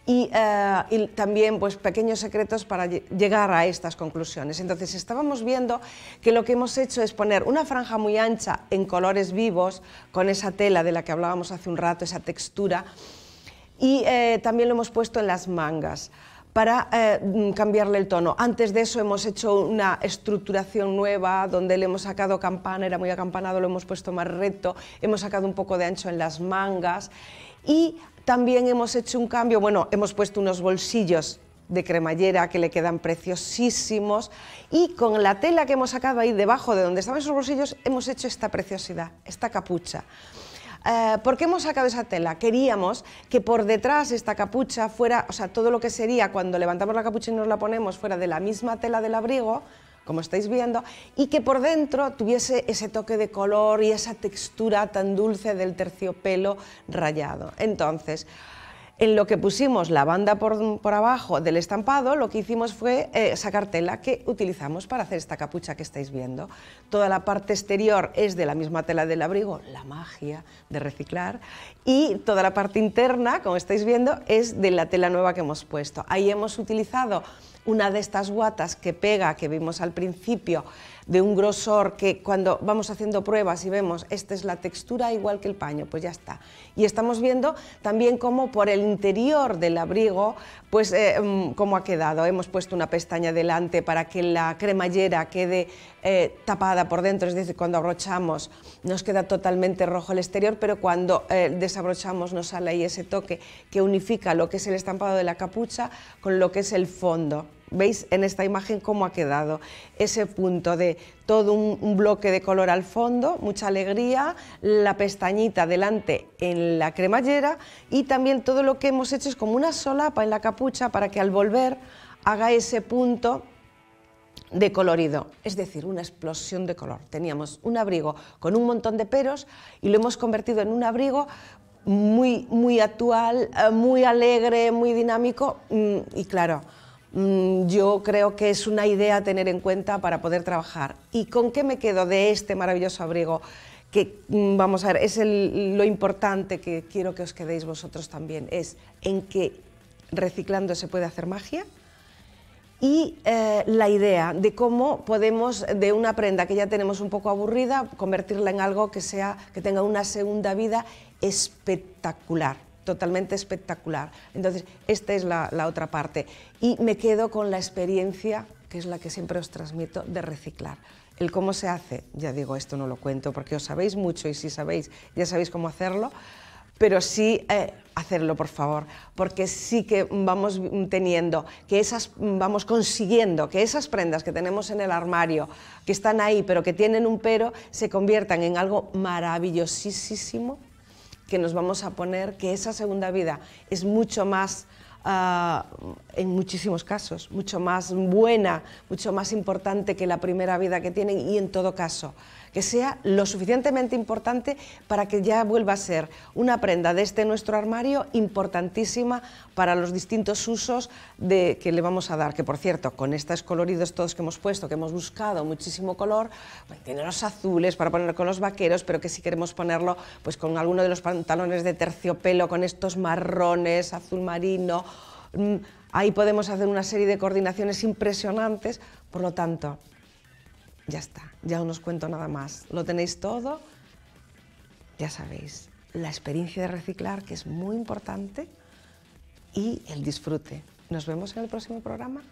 y, eh, también pues, pequeños secretos para llegar a estas conclusiones. Entonces, estábamos viendo que lo que hemos hecho es poner una franja muy ancha en colores vivos, con esa tela de la que hablábamos hace un rato, esa textura, y eh, también lo hemos puesto en las mangas para eh, mm, cambiarle el tono. Antes de eso hemos hecho una estructuración nueva donde le hemos sacado campana, era muy acampanado, lo hemos puesto más recto, hemos sacado un poco de ancho en las mangas y también hemos hecho un cambio, bueno, hemos puesto unos bolsillos de cremallera que le quedan preciosísimos y con la tela que hemos sacado ahí debajo de donde estaban esos bolsillos hemos hecho esta preciosidad, esta capucha. Eh, ¿Por qué hemos sacado esa tela? Queríamos que por detrás esta capucha fuera, o sea, todo lo que sería cuando levantamos la capucha y nos la ponemos fuera de la misma tela del abrigo, como estáis viendo, y que por dentro tuviese ese toque de color y esa textura tan dulce del terciopelo rayado. Entonces, en lo que pusimos la banda por, abajo del estampado, lo que hicimos fue eh, sacar tela que utilizamos para hacer esta capucha que estáis viendo. Toda la parte exterior es de la misma tela del abrigo, la magia de reciclar, y toda la parte interna, como estáis viendo, es de la tela nueva que hemos puesto. Ahí hemos utilizado una de estas guatas que pega, que vimos al principio, de un grosor que cuando vamos haciendo pruebas y vemos, esta es la textura igual que el paño, pues ya está. Y estamos viendo también cómo por el interior del abrigo, pues eh, mm, cómo ha quedado. Hemos puesto una pestaña delante para que la cremallera quede eh, tapada por dentro, es decir, cuando abrochamos nos queda totalmente rojo el exterior, pero cuando eh, desabrochamos nos sale ahí ese toque que unifica lo que es el estampado de la capucha con lo que es el fondo veis en esta imagen cómo ha quedado ese punto de todo un, bloque de color al fondo, mucha alegría, la pestañita delante en la cremallera y también todo lo que hemos hecho es como una solapa en la capucha para que al volver haga ese punto de colorido, es decir, una explosión de color. Teníamos un abrigo con un montón de peros y lo hemos convertido en un abrigo muy, muy actual, eh, muy alegre, muy dinámico mm, y claro, Mm, yo creo que es una idea a tener en cuenta para poder trabajar. ¿Y con qué me quedo de este maravilloso abrigo? Que, mm, vamos a ver, es lo importante que quiero que os quedéis vosotros también, es en que reciclando se puede hacer magia y eh, la idea de cómo podemos de una prenda que ya tenemos un poco aburrida convertirla en algo que sea que tenga una segunda vida espectacular totalmente espectacular. Entonces, esta es la, otra parte. Y me quedo con la experiencia, que es la que siempre os transmito, de reciclar. El cómo se hace, ya digo, esto no lo cuento porque os sabéis mucho y si sabéis, ya sabéis cómo hacerlo, pero sí eh, hacerlo, por favor, porque sí que vamos teniendo, que esas, vamos consiguiendo que esas prendas que tenemos en el armario, que están ahí pero que tienen un pero, se conviertan en algo maravillosísimo que nos vamos a poner, que esa segunda vida es mucho más, ah, en muchísimos casos, mucho más buena, mucho más importante que la primera vida que tienen y en todo caso que sea lo suficientemente importante para que ya vuelva a ser una prenda de este nuestro armario importantísima para los distintos usos que le vamos a dar. Que por cierto, con estos coloridos todos que hemos puesto, que hemos buscado muchísimo color, pues tiene los azules para ponerlo con los vaqueros, pero que si queremos ponerlo pues con alguno de los pantalones de terciopelo, con estos marrones, azul marino, mm, ahí podemos hacer una serie de coordinaciones impresionantes, por lo tanto, ya está ya no os cuento nada más. Lo tenéis todo, ya sabéis, la experiencia de reciclar, que es muy importante, y el disfrute. Nos vemos en el próximo programa.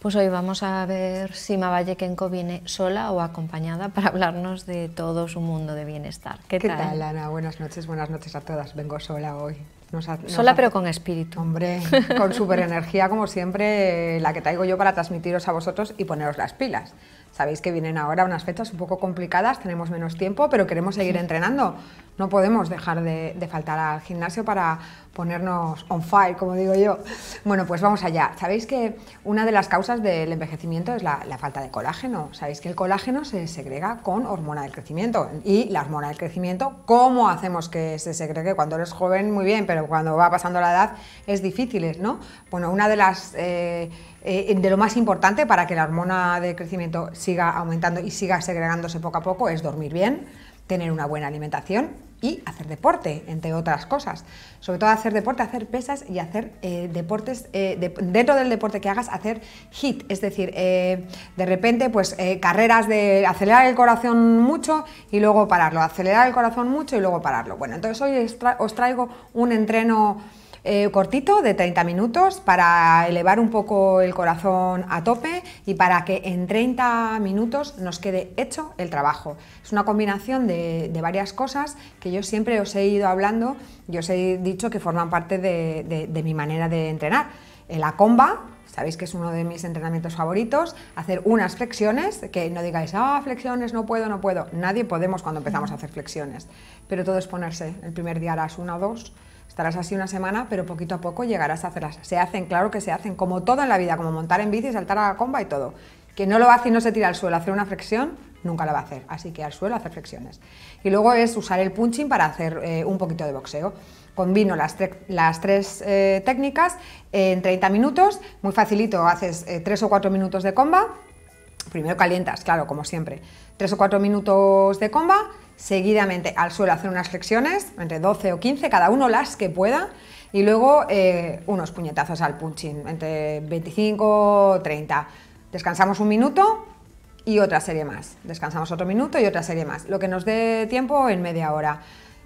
Pues hoy vamos a ver si Mavalle Kenko viene sola o acompañada para hablarnos de todo su mundo de bienestar. ¿Qué, ¿Qué tal? Ana? Buenas noches, buenas noches a todas. Vengo sola hoy. sola pero con espíritu. Hombre, con super energía como siempre, la que traigo yo para transmitiros a vosotros y poneros las pilas. Sabéis que vienen ahora unas fechas un poco complicadas, tenemos menos tiempo, pero queremos seguir entrenando. No podemos dejar de, faltar al gimnasio para ponernos on fire, como digo yo. Bueno, pues vamos allá. Sabéis que una de las causas del envejecimiento es la, falta de colágeno. Sabéis que el colágeno se segrega con hormona del crecimiento y la hormona del crecimiento, ¿cómo hacemos que se segregue cuando eres joven? Muy bien, pero cuando va pasando la edad es difícil, ¿no? Bueno, una de las... Eh, eh, de lo más importante para que la hormona de crecimiento siga aumentando y siga segregándose poco a poco es dormir bien, tener una buena alimentación y hacer deporte, entre otras cosas. Sobre todo hacer deporte, hacer pesas y hacer eh, deportes, eh, dentro del deporte que hagas, hacer hit, es decir, de repente pues carreras de acelerar el corazón mucho y luego pararlo, acelerar el corazón mucho y luego pararlo. Bueno, entonces hoy os, os traigo un entreno eh, cortito de 30 minutos para elevar un poco el corazón a tope y para que en 30 minutos nos quede hecho el trabajo. Es una combinación de, varias cosas que yo siempre os he ido hablando y os he dicho que forman parte de, mi manera de entrenar. Eh, la comba, sabéis que es uno de mis entrenamientos favoritos, hacer unas flexiones, que no digáis, ah, flexiones, no puedo, no puedo. Nadie podemos cuando empezamos a hacer flexiones, pero todo es ponerse. El primer día harás una o dos, Estarás así una semana, pero poquito a poco llegarás a hacerlas. Se hacen, claro que se hacen, como todo en la vida, como montar en bici, saltar a la comba y todo. que no lo hace y no se tira al suelo a hacer una flexión, nunca la va a hacer. Así que al suelo hacer flexiones. Y luego es usar el punching para hacer eh, un poquito de boxeo. Combino las, las tres eh, técnicas en 30 minutos. Muy facilito, haces eh, tres 3 o 4 minutos de comba. Primero calientas, claro, como siempre. 3 o 4 minutos de comba seguidamente al suelo hacer unas flexiones, entre 12 o 15, cada uno las que pueda, y luego eh, unos puñetazos al punching, entre 25 o 30. Descansamos un minuto y otra serie más. Descansamos otro minuto y otra serie más. Lo que nos dé tiempo en media hora.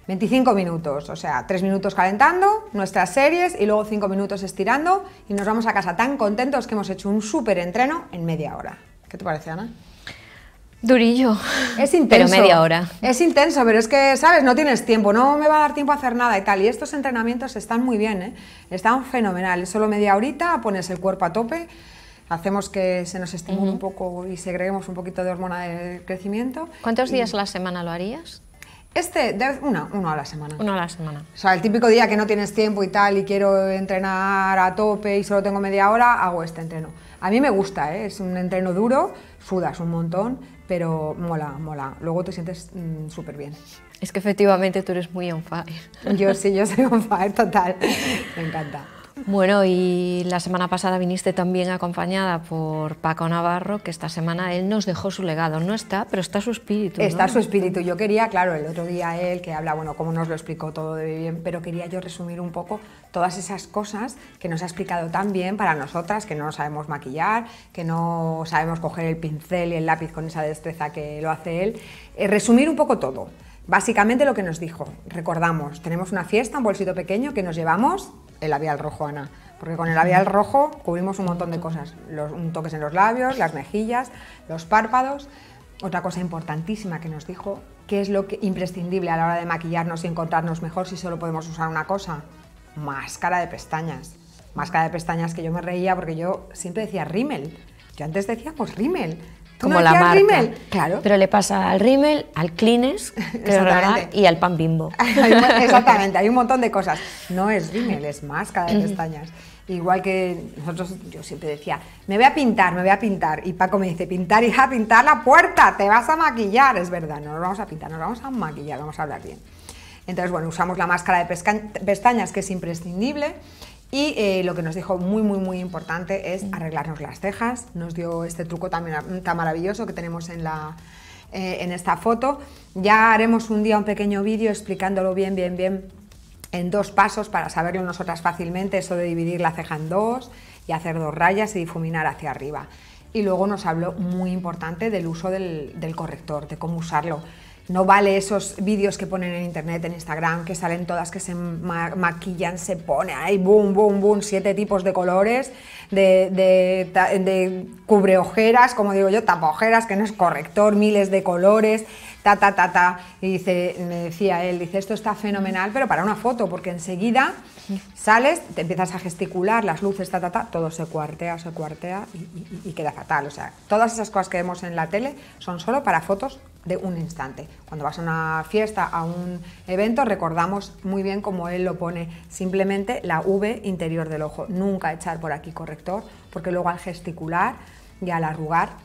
25 minutos, o sea, 3 minutos calentando nuestras series y luego 5 minutos estirando y nos vamos a casa tan contentos que hemos hecho un súper entreno en media hora. ¿Qué te parece, Ana? Durillo. Es intenso. Pero media hora. Es intenso, pero es que, ¿sabes? No tienes tiempo, no me va a dar tiempo a hacer nada y tal. Y estos entrenamientos están muy bien, ¿eh? Están fenomenales. Solo media horita, pones el cuerpo a tope, hacemos que se nos estimule un poco y segreguemos un poquito de hormona de crecimiento. ¿Cuántos días a la semana lo harías? Este, una, uno a la semana. Uno a la semana. O sea, el típico día que no tienes tiempo y tal y quiero entrenar a tope y solo tengo media hora, hago este entreno. A mí me gusta, ¿eh? es un entreno duro, sudas un montón, pero mola, mola. Luego te sientes mm, súper bien. Es que efectivamente tú eres muy on fire. Yo sí, yo soy on fire total. Me encanta. Bueno, y la semana pasada viniste también acompañada por Paco Navarro, que esta semana él nos dejó su legado. No está, pero está su espíritu. Está su espíritu. Yo quería, claro, el otro día él, que habla, bueno, como nos lo explicó todo de bien, pero quería yo resumir un poco todas esas cosas que nos ha explicado tan bien para nosotras, que no sabemos maquillar, que no sabemos coger el pincel y el lápiz con esa destreza que lo hace él. Eh, resumir un poco todo. Básicamente lo que nos dijo, recordamos, tenemos una fiesta, un bolsito pequeño que nos llevamos el labial rojo, Ana. Porque con el labial rojo cubrimos un montón de cosas. Los un toques en los labios, las mejillas, los párpados. Otra cosa importantísima que nos dijo, qué es lo que, imprescindible a la hora de maquillarnos y encontrarnos mejor si solo podemos usar una cosa? Máscara de pestañas. Máscara de pestañas que yo me reía porque yo siempre decía rímel. Yo antes decía pues rímel, como la marca. claro. Pero le pasa al rímel, al Kleenex y al pan bimbo. Exactamente, hay un montón de cosas. No es Rimmel, es máscara de pestañas. Igual que nosotros, yo siempre decía, me voy a pintar, me voy a pintar. Y Paco me dice, pintar, hija, pintar la puerta, te vas a maquillar. Es verdad, no nos vamos a pintar, nos vamos a maquillar, vamos a hablar bien. Entonces, bueno, usamos la máscara de pestañas, que es imprescindible. Y eh, lo que nos dijo muy, muy, muy importante es mm. arreglarnos las cejas. Nos dio este truco también ah, mm, tan maravilloso que tenemos eh, en, esta foto. Ya haremos un día un pequeño vídeo explicándolo bien, bien, bien en dos pasos para saberlo nosotras fácilmente, eso de dividir la ceja en dos y hacer dos rayas y difuminar hacia arriba. Y luego nos habló muy importante del uso del corrector, de cómo usarlo. No vale esos vídeos que ponen en internet, en Instagram, que salen todas, que se maquillan, se pone, ahí, boom, boom, boom, siete tipos de colores, de, de, cubre ojeras, como digo yo, tapojeras, que no es corrector, miles de colores, ta, ta, ta, ta. Y me decía él, dice, esto está fenomenal, pero para una foto, porque enseguida sales, te empiezas a gesticular, las luces, ta, ta, ta, todo se cuartea, se cuartea y, y queda fatal. O sea, todas esas cosas que vemos en la tele son solo para fotos de un instante. Cuando vas a una fiesta, a un evento, recordamos muy bien cómo él lo pone, simplemente la V interior del ojo, nunca echar por aquí corrector, porque luego al gesticular y al arrugar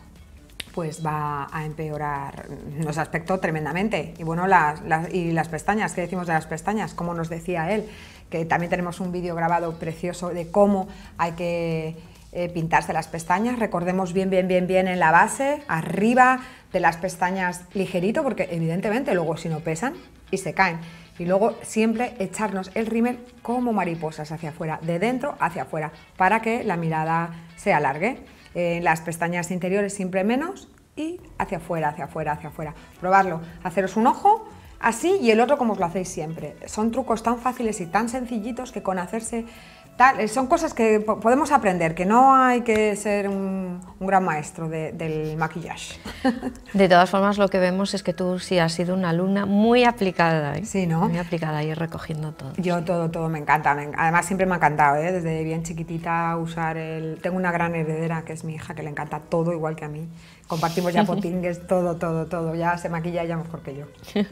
pues va a empeorar nos aspecto tremendamente. Y bueno, las, y las pestañas, ¿qué decimos de las pestañas? Como nos decía él, que también tenemos un vídeo grabado precioso de cómo hay que eh, pintarse las pestañas, recordemos bien, bien, bien, bien en la base, arriba de las pestañas ligerito, porque evidentemente luego si no pesan y se caen. Y luego siempre echarnos el rímel como mariposas hacia afuera, de dentro hacia afuera, para que la mirada se alargue. En las pestañas interiores siempre menos y hacia afuera, hacia afuera, hacia afuera. Probarlo, haceros un ojo así y el otro como os lo hacéis siempre. Son trucos tan fáciles y tan sencillitos que con hacerse eh, son cosas que podemos aprender, que no hay que ser un, gran maestro del maquillaje. De todas formas, lo que vemos es que tú sí has sido una alumna muy aplicada. ¿eh? Sí, ¿no? Muy aplicada y recogiendo todo. Yo todo, todo me encanta. además, siempre me ha encantado, ¿eh? desde bien chiquitita usar el... Tengo una gran heredera que es mi hija, que le encanta todo igual que a mí. Compartimos ya potingues, todo, todo, todo. Ya se maquilla ya mejor que yo.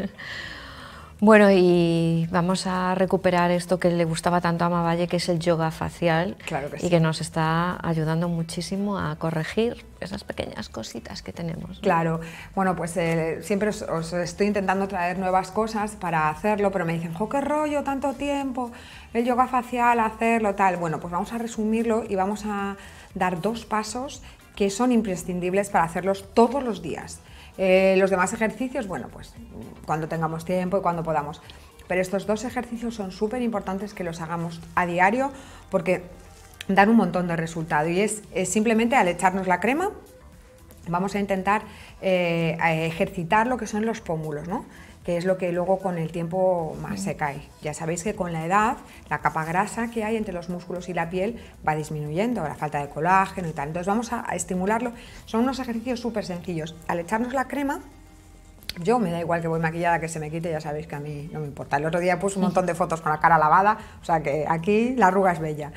Bueno, y vamos a recuperar esto que le gustaba tanto a Mavalle, que es el yoga facial, claro que y que nos está ayudando muchísimo a corregir esas pequeñas cositas que tenemos. Claro, bueno, pues eh, siempre os, os, estoy intentando traer nuevas cosas para hacerlo, pero me dicen, jo, qué rollo, tanto tiempo, el yoga facial, hacerlo, tal. Bueno, pues vamos a resumirlo y vamos a dar dos pasos que son imprescindibles para hacerlos todos los días. Eh, los demás ejercicios, bueno, pues cuando tengamos tiempo y cuando podamos. Pero estos dos ejercicios son súper importantes que los hagamos a diario porque dan un montón de resultado. Y es, simplemente al echarnos la crema, vamos a intentar eh, ejercitar lo que son los pómulos, ¿no? que es lo que luego con el tiempo más se mm. cae. Ya sabéis que con la edad la capa grasa que hay entre los músculos y la piel va disminuyendo, la falta de colágeno y tal. Entonces vamos a, estimularlo. Son unos ejercicios súper sencillos. Al echarnos la crema, yo me da igual que voy maquillada, que se me quite, ya sabéis que a mí no me importa. El otro día puse un montón de fotos con la cara lavada, o sea que aquí la arruga es bella.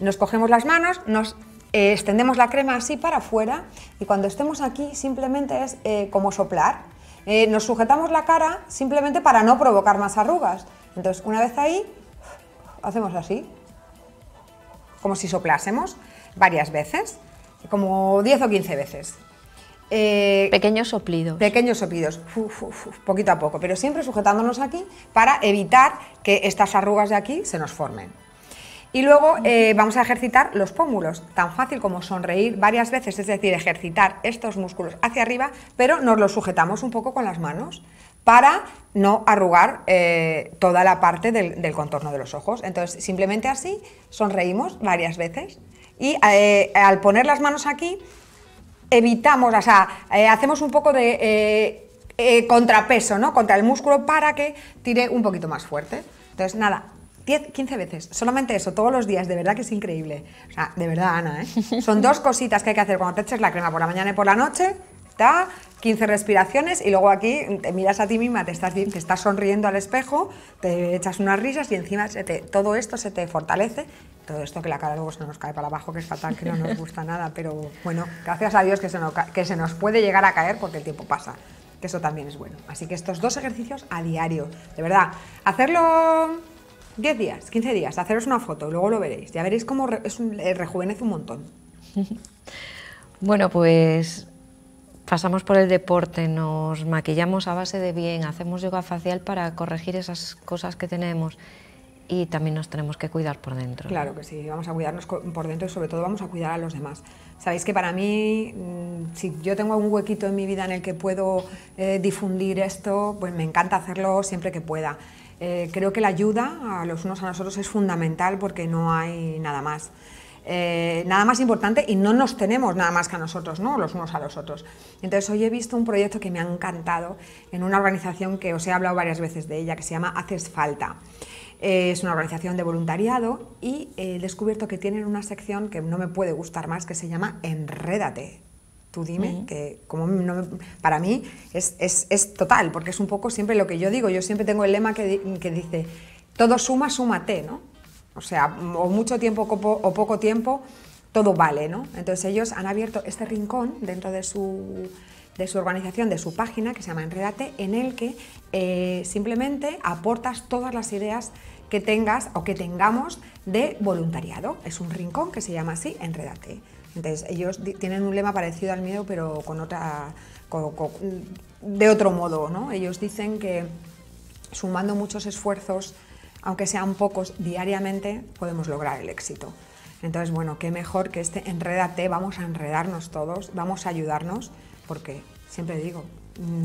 Nos cogemos las manos, nos eh, extendemos la crema así para afuera y cuando estemos aquí simplemente es eh, como soplar eh, nos sujetamos la cara simplemente para no provocar más arrugas. Entonces, una vez ahí, hacemos así, como si soplásemos varias veces, como 10 o 15 veces. Eh, pequeños soplidos. Pequeños soplidos, poquito a poco, pero siempre sujetándonos aquí para evitar que estas arrugas de aquí se nos formen. Y luego eh, vamos a ejercitar los pómulos, tan fácil como sonreír varias veces, es decir, ejercitar estos músculos hacia arriba, pero nos los sujetamos un poco con las manos para no arrugar eh, toda la parte del, contorno de los ojos. Entonces, simplemente así sonreímos varias veces y eh, al poner las manos aquí, evitamos, o sea, hacemos un poco de contrapeso, ¿no? Contra el músculo para que tire un poquito más fuerte. Entonces, nada, 15 veces, solamente eso, todos los días, de verdad que es increíble. O sea, de verdad, Ana, ¿eh? Son dos cositas que hay que hacer cuando te eches la crema por la mañana y por la noche, ta, 15 respiraciones y luego aquí te miras a ti misma, te estás, te estás sonriendo al espejo, te echas unas risas y encima todo esto se te fortalece. Todo esto que la cara luego se nos cae para abajo, que es fatal, que no nos gusta nada, pero bueno, gracias a Dios que que se nos puede llegar a caer porque el tiempo pasa que eso también es bueno. Así que estos dos ejercicios a diario, de verdad, hacerlo 10 días, 15 días, haceros una foto y luego lo veréis. Ya veréis cómo un, eh, rejuvenece un montón. bueno, pues pasamos por el deporte, nos maquillamos a base de bien, hacemos yoga facial para corregir esas cosas que tenemos y también nos tenemos que cuidar por dentro. Claro que sí, vamos a cuidarnos por dentro y sobre todo vamos a cuidar a los demás. Sabéis que para mí, mm, si yo tengo algún huequito en mi vida en el que puedo eh, difundir esto, pues me encanta hacerlo siempre que pueda. Eh, creo que la ayuda a los unos a nosotros es fundamental porque no hay nada más. Eh, nada más importante y no nos tenemos nada más que a nosotros, los unos a los otros. Entonces hoy he visto un proyecto que me ha encantado en una organización que os he hablado varias veces de ella, que se llama Haces Falta. Eh, es una organización de voluntariado y he descubierto que tienen una sección que no me puede gustar más, que se llama Enrédate. Tú dime, que como para mí es, es, total, porque es un poco siempre lo que yo digo. Yo siempre tengo el lema que, dice, todo suma, súmate, ¿no? O sea, o mucho tiempo o poco tiempo, todo vale, ¿no? Entonces ellos han abierto este rincón dentro de su, de su organización, de su página, que se llama Enredate, en el que eh, simplemente aportas todas las ideas que tengas o que tengamos de voluntariado. Es un rincón que se llama así, Enredate. Entonces, ellos tienen un lema parecido al miedo, pero con otra, de otro modo. ¿no? Ellos dicen que sumando muchos esfuerzos, aunque sean pocos diariamente, podemos lograr el éxito. Entonces, bueno, qué mejor que este enredate, vamos a enredarnos todos, vamos a ayudarnos, porque siempre digo,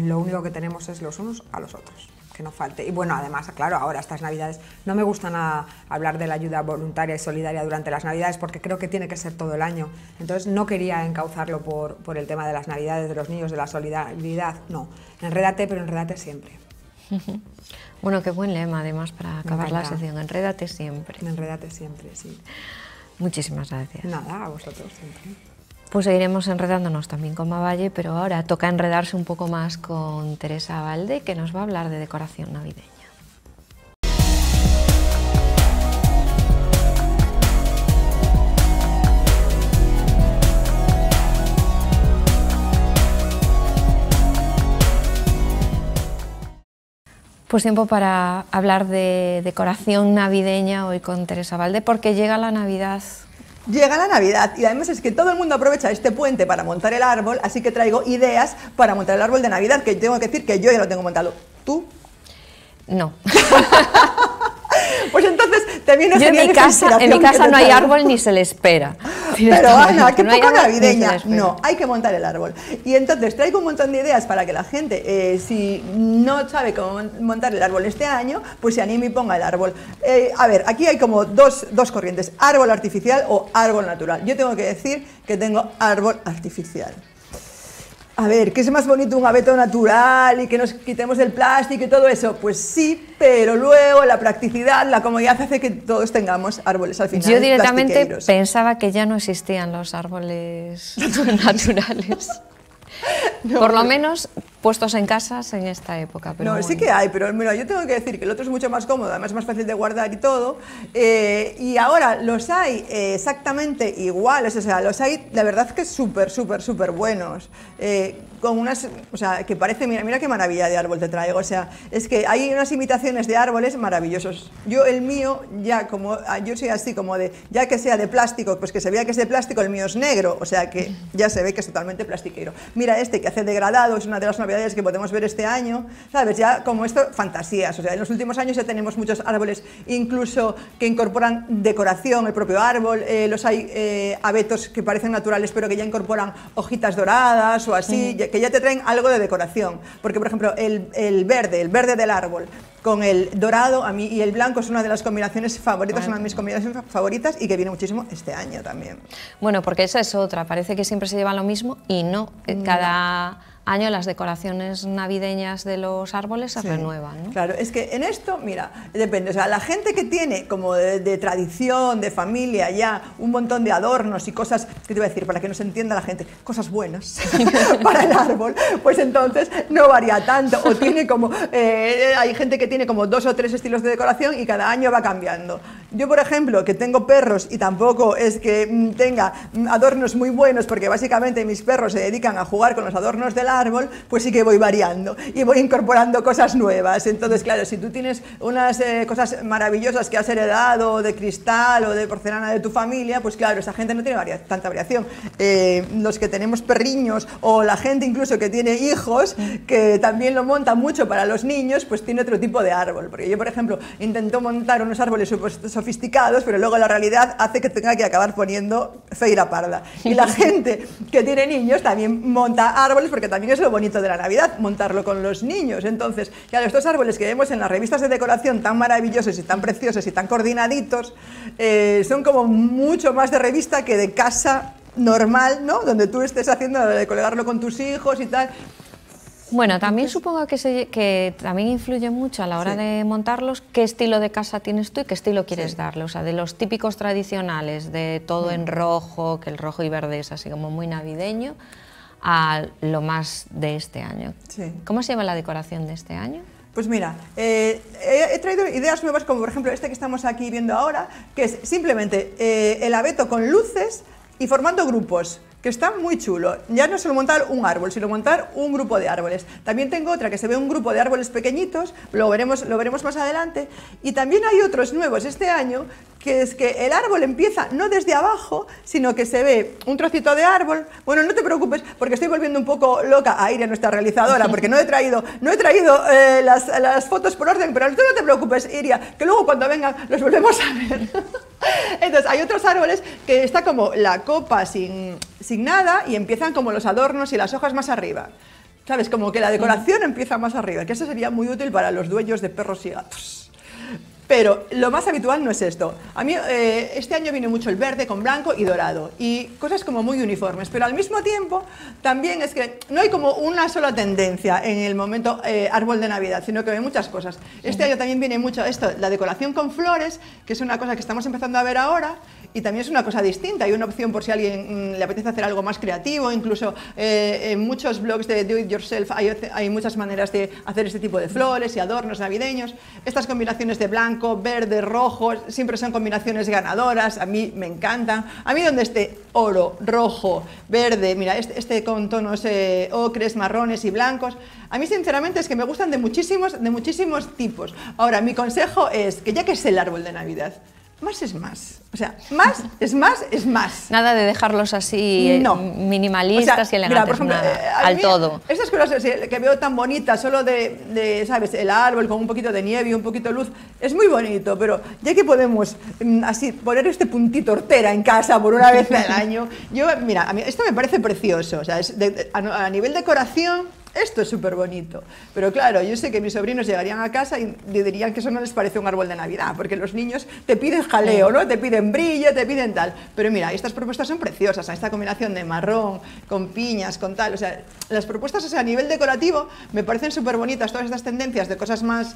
lo único que tenemos es los unos a los otros que no falte. Y bueno, además, claro, ahora estas Navidades no me gustan hablar de la ayuda voluntaria y solidaria durante las Navidades porque creo que tiene que ser todo el año. Entonces no quería encauzarlo por, por el tema de las Navidades, de los niños, de la solidaridad. No, enrédate, pero enrédate siempre. Bueno, qué buen lema además para acabar la sesión. Enrédate siempre. Enrédate siempre, sí. Muchísimas gracias. Nada, a vosotros siempre pues seguiremos enredándonos también con Mavalle, pero ahora toca enredarse un poco más con Teresa Valde, que nos va a hablar de decoración navideña. Pues tiempo para hablar de decoración navideña hoy con Teresa Valde, porque llega la Navidad Llega la Navidad y además es que todo el mundo aprovecha este puente para montar el árbol, así que traigo ideas para montar el árbol de Navidad, que tengo que decir que yo ya lo tengo montado. ¿Tú? No. Pues entonces te en mi casa, en mi casa no hay árbol ni se le espera. Pero Ana, qué poco navideña. No, hay que montar el árbol. Y entonces traigo un montón de ideas para que la gente, eh, si no sabe cómo montar el árbol este año, pues se anime y ponga el árbol. Eh, a ver, aquí hay como dos, dos corrientes, árbol artificial o árbol natural. Yo tengo que decir que tengo árbol artificial. A ver, ¿qué es más bonito un abeto natural y que nos quitemos del plástico y todo eso? Pues sí, pero luego la practicidad, la comodidad hace que todos tengamos árboles al final. Yo directamente pensaba que ya no existían los árboles naturales. Por lo menos puestos en casas en esta época. Pero no, sí que hay, pero mira, yo tengo que decir que el otro es mucho más cómodo, además es más fácil de guardar y todo. Eh, y ahora los hay exactamente iguales, o sea, los hay, la verdad que súper, súper, súper buenos. Eh, con unas, o sea, que parece, mira, mira qué maravilla de árbol te traigo, o sea, es que hay unas imitaciones de árboles maravillosos. Yo el mío, ya como, ah, yo soy así como de, ya que sea de plástico, pues que se vea que es de plástico, el mío es negro, o sea que ya se ve que es totalmente plastiquero. Mira este que hace degradado, es una de las novedades que podemos ver este año, ¿sabes? Ya como esto, fantasías. O sea, en los últimos años ya tenemos muchos árboles, incluso que incorporan decoración, el propio árbol, eh, los hay eh, abetos que parecen naturales, pero que ya incorporan hojitas doradas o así, que ya te traen algo de decoración. Porque, por ejemplo, el, verde, el verde del árbol, con el dorado a mí y el blanco es una de las combinaciones favoritas, una de mis combinaciones favoritas y que viene muchísimo este año también. Bueno, porque esa es otra, parece que siempre se lleva lo mismo y no, mm. cada año las decoraciones navideñas de los árboles se renuevan. ¿no? Claro, es que en esto, mira, depende. O sea, la gente que tiene como de, tradición, de familia, ya un montón de adornos y cosas, ¿qué te voy a decir? Para que no se entienda la gente, cosas buenas para el árbol, pues entonces no varía tanto. O tiene como, eh, hay gente que tiene como dos o tres estilos de decoración y cada año va cambiando. Yo, por ejemplo, que tengo perros y tampoco es que mm, tenga mm, adornos muy buenos, porque básicamente mis perros se dedican a jugar con los adornos del árbol, pues sí que voy variando y voy incorporando cosas nuevas. Entonces, claro, si tú tienes unas eh, cosas maravillosas que has heredado de cristal o de porcelana de tu familia, pues claro, esa gente no tiene tanta variación. Eh, los que tenemos perriños o la gente incluso que tiene hijos, que también lo monta mucho para los niños, pues tiene otro tipo de árbol. Porque yo, por ejemplo, intento montar unos árboles pero luego la realidad hace que tenga que acabar poniendo feira parda. Y la gente que tiene niños también monta árboles, porque también es lo bonito de la Navidad, montarlo con los niños. Entonces, claro, estos árboles que vemos en las revistas de decoración tan maravillosos y tan preciosos y tan coordinaditos, eh, son como mucho más de revista que de casa normal, ¿no? Donde tú estés haciendo de colgarlo con tus hijos y tal. Bueno, también supongo que, también influye mucho a la hora de montarlos qué estilo de casa tienes tú y qué estilo quieres darle. O sea, de los típicos tradicionales, de todo en mm. rojo, que el rojo y verde es así como muy navideño, a lo más de este año. ¿Cómo se llama la decoración de este año? Pues mira, eh, he, traído ideas nuevas como por ejemplo este que estamos aquí viendo ahora, que es simplemente eh, el abeto con luces y formando grupos que está muy chulo. Ya no solo montar un árbol, sino montar un grupo de árboles. También tengo otra que se ve un grupo de árboles pequeñitos, lo veremos, lo veremos más adelante. Y también hay otros nuevos este año que es que el árbol empieza no desde abajo, sino que se ve un trocito de árbol. Bueno, no te preocupes, porque estoy volviendo un poco loca a Iria, nuestra realizadora, porque no he traído, no he traído eh, las, las, fotos por orden, pero tú no te preocupes, Iria, que luego cuando vengan los volvemos a ver. Entonces, hay otros árboles que está como la copa sin, sin nada y empiezan como los adornos y las hojas más arriba. ¿Sabes? Como que la decoración empieza más arriba, que eso sería muy útil para los dueños de perros y gatos. Pero lo más habitual no es esto. A mí eh, este año viene mucho el verde con blanco y dorado y cosas como muy uniformes, pero al mismo tiempo también es que no hay como una sola tendencia en el momento eh, árbol de Navidad, sino que hay muchas cosas. Este año también viene mucho esto, la decoración con flores, que es una cosa que estamos empezando a ver ahora y también es una cosa distinta. Hay una opción por si a alguien mm, le apetece hacer algo más creativo, incluso eh, en muchos blogs de Do It Yourself hay, muchas maneras de hacer este tipo de flores y adornos navideños. Estas combinaciones de blanco, verde, rojo, siempre son combinaciones ganadoras, a mí me encantan. A mí donde esté oro, rojo, verde, mira, este, este con tonos eh, ocres, marrones y blancos, a mí sinceramente es que me gustan de muchísimos, de muchísimos tipos. Ahora, mi consejo es que ya que es el árbol de Navidad, más es más. O sea, más es más es más. Nada de dejarlos así eh, minimalistas y elegantes, por ejemplo, eh, al todo. Estas cosas que veo tan bonitas, solo de, ¿sabes? El árbol con un poquito de nieve y un poquito de luz, es muy bonito, pero ya que podemos mm, así poner este puntito hortera en casa por una vez al año, yo, mira, a mí esto me parece precioso. O sea, de, a, a nivel decoración esto es súper bonito. Pero claro, yo sé que mis sobrinos llegarían a casa y dirían que eso no les parece un árbol de Navidad, porque los niños te piden jaleo, ¿no? Te piden brillo, te piden tal. Pero mira, estas propuestas son preciosas, esta combinación de marrón, con piñas, con tal. O sea, las propuestas sea, a nivel decorativo me parecen súper bonitas todas estas tendencias de cosas más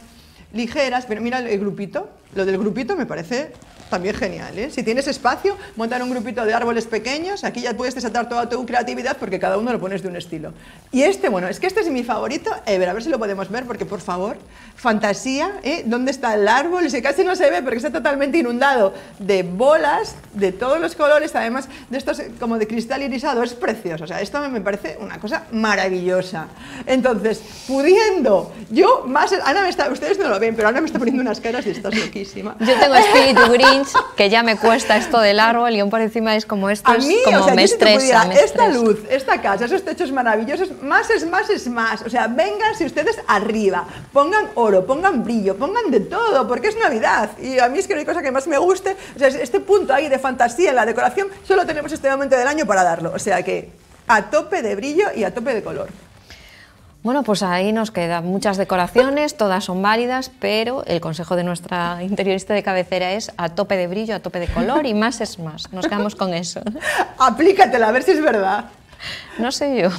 ligeras, pero mira el grupito, lo del grupito me parece también genial. ¿eh? Si tienes espacio, montar un grupito de árboles pequeños, aquí ya puedes desatar toda tu creatividad porque cada uno lo pones de un estilo. Y este, bueno, es que este es mi favorito, ver a ver si lo podemos ver porque por favor, fantasía, ¿eh? ¿dónde está el árbol? Si casi no se ve porque está totalmente inundado de bolas de todos los colores, además de estos eh, como de cristal irisado, es precioso, o sea, esto me parece una cosa maravillosa. Entonces, pudiendo, yo más, Ana me está, ustedes no lo ven, pero Ana me está poniendo unas caras y estás loquísima. Yo tengo espíritu gris que ya me cuesta esto del árbol, y aún por encima es como esto, es como o sea, Esta luz, esta casa, esos techos maravillosos, más es más es más. O sea, vénganse ustedes arriba, pongan oro, pongan brillo, pongan de todo, porque es Navidad. Y a mí es que no hay cosa que más me guste. O sea, este punto ahí de fantasía en la decoración, solo tenemos este momento del año para darlo. O sea que a tope de brillo y a tope de color. Bueno, pues ahí nos quedan muchas decoraciones, todas son válidas, pero el consejo de nuestra interiorista de cabecera es a tope de brillo, a tope de color y más es más. Nos quedamos con eso. Aplícatela, a ver si es verdad. No sé yo.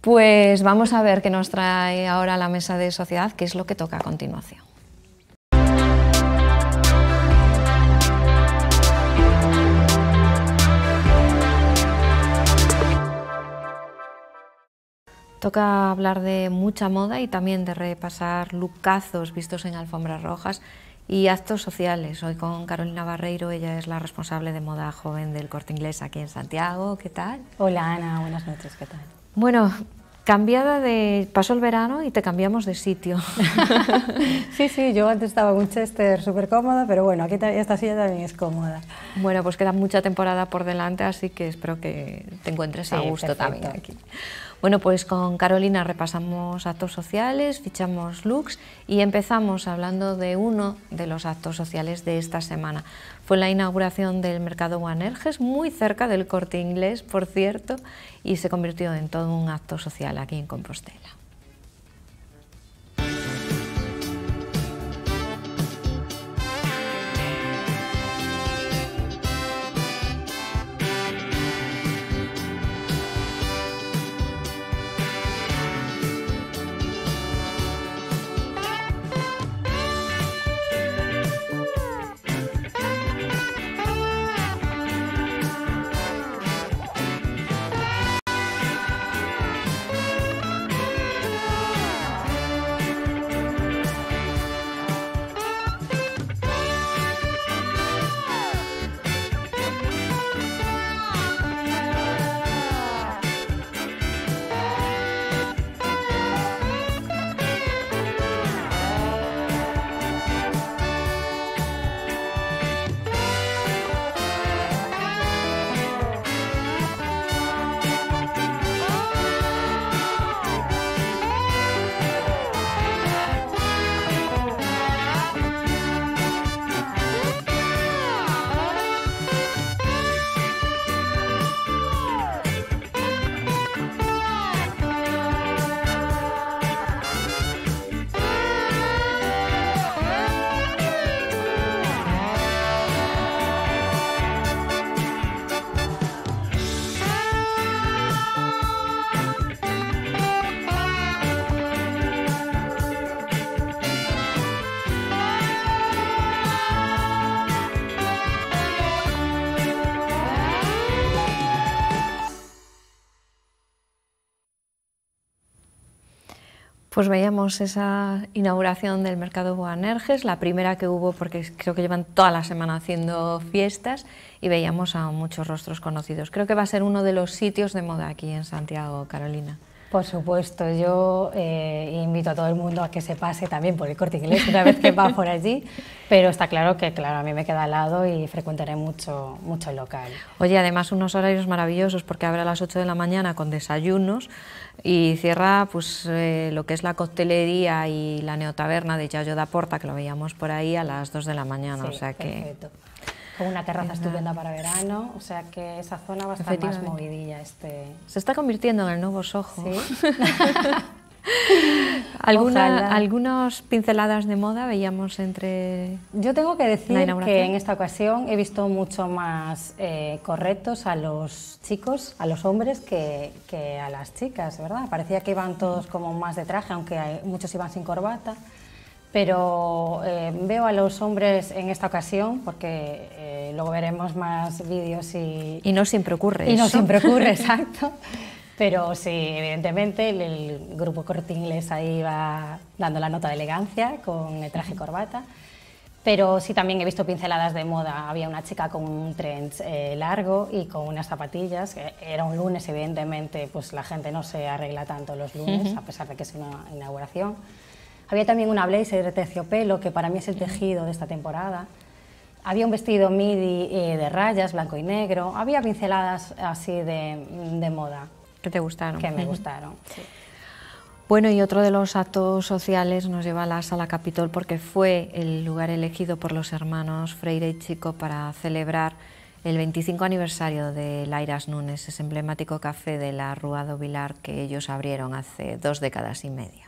Pues vamos a ver qué nos trae ahora la mesa de sociedad, qué es lo que toca a continuación. Toca hablar de mucha moda y también de repasar lucazos vistos en alfombras rojas y actos sociales. Hoy con Carolina Barreiro, ella es la responsable de moda joven del Corte Inglés aquí en Santiago. ¿Qué tal? Hola Ana, buenas noches, ¿qué tal? Bueno, cambiada de... pasó el verano y te cambiamos de sitio. sí, sí, yo antes estaba en un Chester súper cómoda, pero bueno, aquí esta silla también es cómoda. Bueno, pues queda mucha temporada por delante, así que espero que te encuentres a gusto también aquí. Bueno, pues con Carolina repasamos actos sociales, fichamos looks y empezamos hablando de uno de los actos sociales de esta semana. Fue la inauguración del mercado Guanerges, muy cerca del corte inglés, por cierto, y se convirtió en todo un acto social aquí en Compostela. Pues veíamos esa inauguración del mercado Boanerges, la primera que hubo porque creo que llevan toda la semana haciendo fiestas y veíamos a muchos rostros conocidos. Creo que va a ser uno de los sitios de moda aquí en Santiago, Carolina. Por supuesto, yo eh, invito a todo el mundo a que se pase también por el corte inglés una vez que va por allí, pero está claro que claro, a mí me queda al lado y frecuentaré mucho, mucho el local. Oye, además unos horarios maravillosos porque abre a las 8 de la mañana con desayunos y cierra pues, eh, lo que es la coctelería y la neotaberna de Yayo da Porta, que lo veíamos por ahí, a las 2 de la mañana. o sea que una terraza estupenda para verano, o sea que esa zona va a más movidilla. Este... Se está convirtiendo en el nuevo Soho. ¿Sí? algunas pinceladas de moda veíamos entre. Yo tengo que decir que en esta ocasión he visto mucho más eh, correctos a los chicos, a los hombres, que, que, a las chicas, ¿verdad? Parecía que iban todos como más de traje, aunque muchos iban sin corbata pero eh, veo a los hombres en esta ocasión porque eh, luego veremos más vídeos y... Y no siempre ocurre. Y no siempre ocurre, exacto. Pero sí, evidentemente el, grupo Cortingles ahí va dando la nota de elegancia con el traje corbata. Pero sí también he visto pinceladas de moda. Había una chica con un trench eh, largo y con unas zapatillas. Era un lunes, evidentemente, pues la gente no se arregla tanto los lunes, a pesar de que es una inauguración había también una blazer de terciopelo, que para mí es el tejido de esta temporada. Había un vestido midi eh, de rayas, blanco y negro. Había pinceladas así de, moda. Que te gustaron. Que me gustaron. Bueno, y otro de los actos sociales nos lleva a la sala Capitol porque fue el lugar elegido por los hermanos Freire y Chico para celebrar el 25 aniversario de Lairas Nunes, ese emblemático café de la Rua do Vilar que ellos abrieron hace dos décadas y media.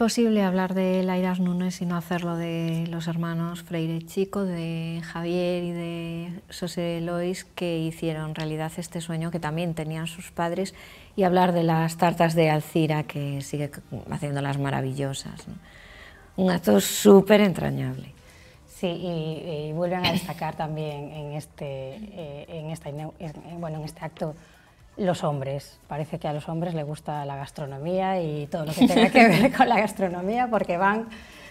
imposible hablar de Lairas Nunes y no hacerlo de los hermanos Freire Chico, de Javier y de José Lois, que hicieron realidad este sueño que también tenían sus padres, y hablar de las tartas de Alcira, que sigue haciéndolas maravillosas. Un acto súper entrañable. Sí, y, vuelven a destacar también en este, eh, bueno, en este acto los hombres. Parece que a los hombres les gusta la gastronomía y todo lo que tenga que ver con la gastronomía porque van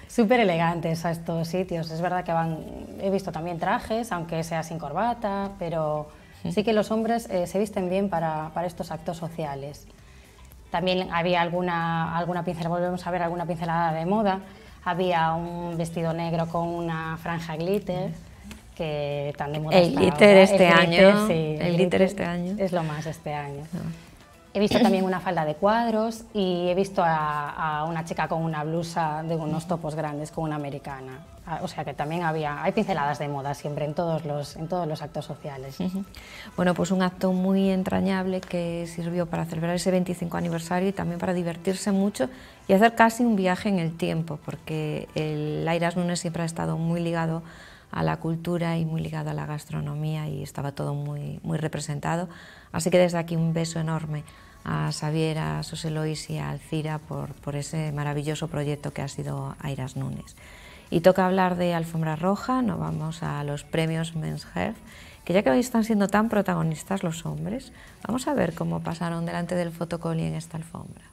súper elegantes a estos sitios. Es verdad que van, he visto también trajes, aunque sea sin corbata, pero sí que los hombres eh, se visten bien para, estos actos sociales. También había alguna, alguna pincelada, volvemos a ver alguna pincelada de moda. Había un vestido negro con una franja glitter que tan de moda El líder este año. el este año. Es lo más este año. He visto también una falda de cuadros y he visto a, una chica con una blusa de unos topos grandes con una americana. Ah, o sea que también había, hay pinceladas de moda siempre en todos los, en todos los actos sociales. Bueno, pues un acto muy entrañable que sirvió para celebrar ese 25 aniversario y también para divertirse mucho y hacer casi un viaje en el tiempo, porque el Airas Nunes siempre ha estado muy ligado a la cultura y muy ligado a la gastronomía y estaba todo muy, muy representado. Así que desde aquí un beso enorme a Xavier, a José y a Alcira por, por ese maravilloso proyecto que ha sido Airas Nunes. Y toca hablar de Alfombra Roja, nos vamos a los premios Men's Health, que ya que hoy están siendo tan protagonistas los hombres, vamos a ver cómo pasaron delante del fotocoli en esta alfombra.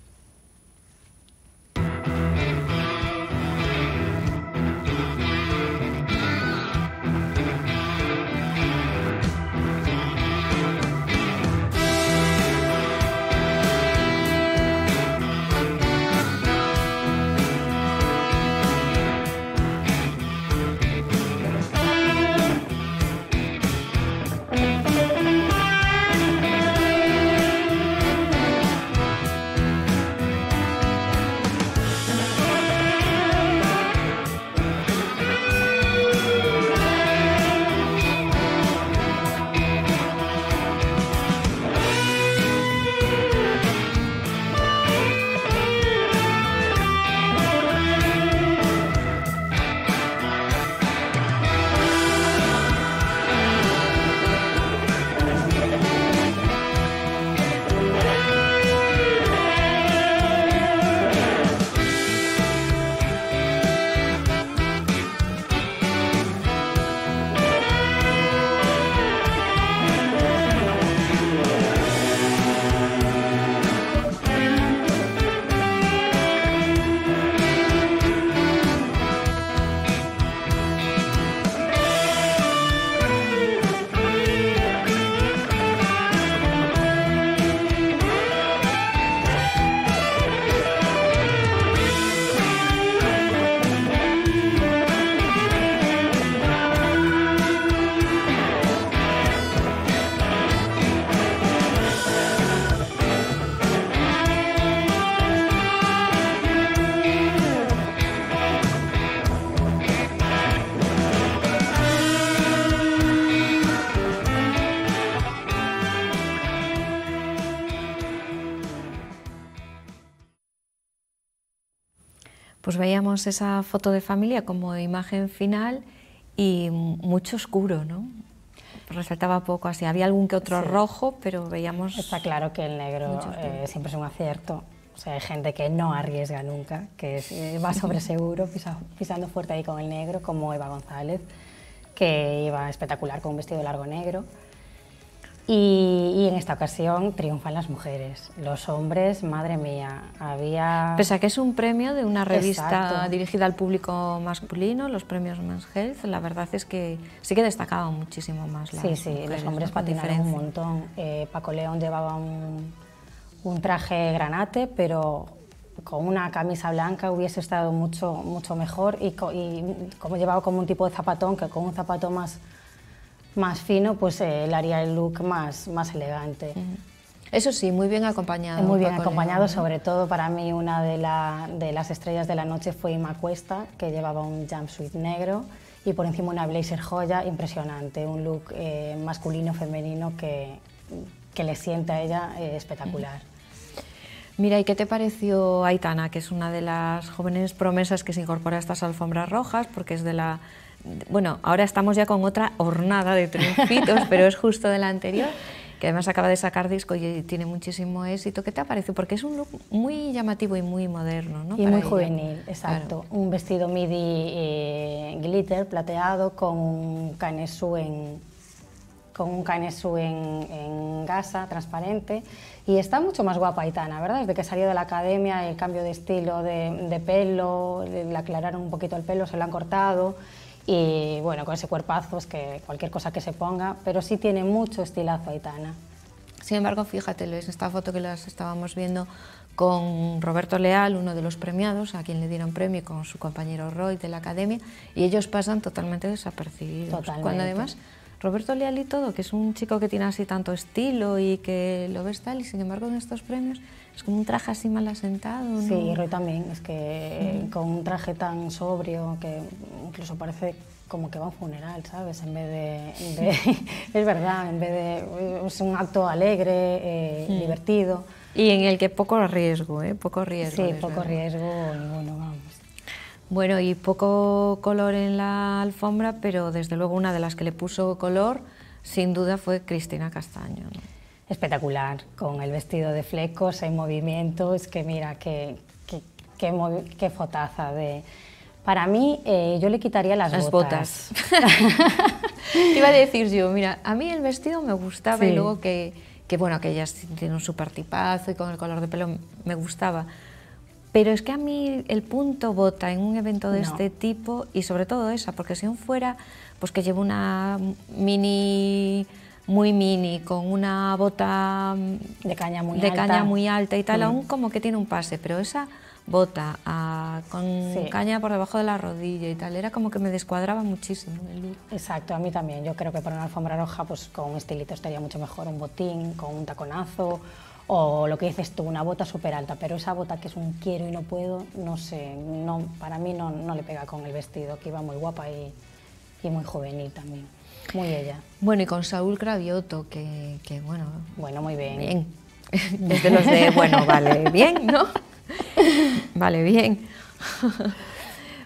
esa foto de familia como imagen final y mucho oscuro, ¿no? resaltaba poco así. Había algún que otro rojo, pero veíamos... Está claro que el negro eh, siempre es un acierto. O sea, hay gente que no arriesga nunca, que eh, va sobre seguro, pisando fuerte ahí con el negro, como Eva González, que iba espectacular con un vestido largo negro. Y, en esta ocasión triunfan las mujeres. Los hombres, madre mía, había... Pese a que es un premio de una revista dirigida al público masculino, los premios Men's Health, la verdad es que sí que destacaban muchísimo más las Sí, sí, los hombres patinaron un montón. Eh, Paco León llevaba un, traje granate, pero con una camisa blanca hubiese estado mucho, mucho mejor y, y como llevaba como un tipo de zapatón, que con un zapato más más fino, pues eh, él haría el look más, más elegante. Eso sí, muy bien acompañado. Muy bien acompañado, sobre todo para mí una de, las estrellas de la noche fue Ima Cuesta, que llevaba un jumpsuit negro y por encima una blazer joya impresionante, un look eh, masculino-femenino que, le siente a ella eh, espectacular. Mira, ¿y qué te pareció Aitana, que es una de las jóvenes promesas que se incorpora a estas alfombras rojas, porque es de la bueno, ahora estamos ya con otra hornada de triunfitos, pero es justo de la anterior, que además acaba de sacar disco y tiene muchísimo éxito. ¿Qué te ha parecido? Porque es un look muy llamativo y muy moderno, ¿no? Y muy juvenil, exacto. Un vestido midi eh, glitter plateado con un canesú en con un canesú en, gasa transparente y está mucho más guapa Aitana, ¿verdad? Desde que salió de la academia, el cambio de estilo de, de pelo, le aclararon un poquito el pelo, se lo han cortado y bueno, con ese cuerpazo es que cualquier cosa que se ponga, pero sí tiene mucho estilazo Aitana. Sin embargo, fíjate, Luis, esta foto que las estábamos viendo con Roberto Leal, uno de los premiados, a quien le dieron premio, con su compañero Roy de la academia, y ellos pasan totalmente desapercibidos. Totalmente. Cuando además Roberto Leal y todo, que es un chico que tiene así tanto estilo y que lo ves tal, y sin embargo en estos premios es como un traje así mal asentado. ¿no? Sí, yo también. Es que con un traje tan sobrio que incluso parece como que va a un funeral, ¿sabes? En vez de. es verdad, en vez de. Es un acto alegre, eh, divertido. Y en el que poco riesgo, ¿eh? Poco riesgo. Sí, poco riesgo riesgo, bueno, vamos. Bueno, y poco color en la alfombra, pero desde luego una de las que le puso color, sin duda, fue Cristina Castaño. ¿no? espectacular, con el vestido de flecos, hay movimiento, es que mira, qué, qué, qué, fotaza de... Para mí, eh, yo le quitaría las, botas. Iba a decir yo, mira, a mí el vestido me gustaba y luego que, que, bueno, que ella tiene un super tipazo y con el color de pelo me gustaba. Pero es que a mí el punto bota en un evento de este tipo, y sobre todo esa, porque si aún fuera, pues que llevo una mini muy mini, con una bota de caña muy, alta. y tal, mm. aún como que tiene un pase, pero esa bota ah, con caña por debajo de la rodilla y tal, era como que me descuadraba muchísimo Exacto, a mí también. Yo creo que para una alfombra roja, pues con un estilito estaría mucho mejor, un botín, con un taconazo o lo que dices tú, una bota súper alta, pero esa bota que es un quiero y no puedo, no sé, no, para mí no, no le pega con el vestido, que iba muy guapa y, y muy juvenil también. Muy ella. Bueno, y con Saúl Cravioto, que, que bueno... Bueno, muy bien. Bien. de, bueno, vale, bien, ¿no? Vale, bien.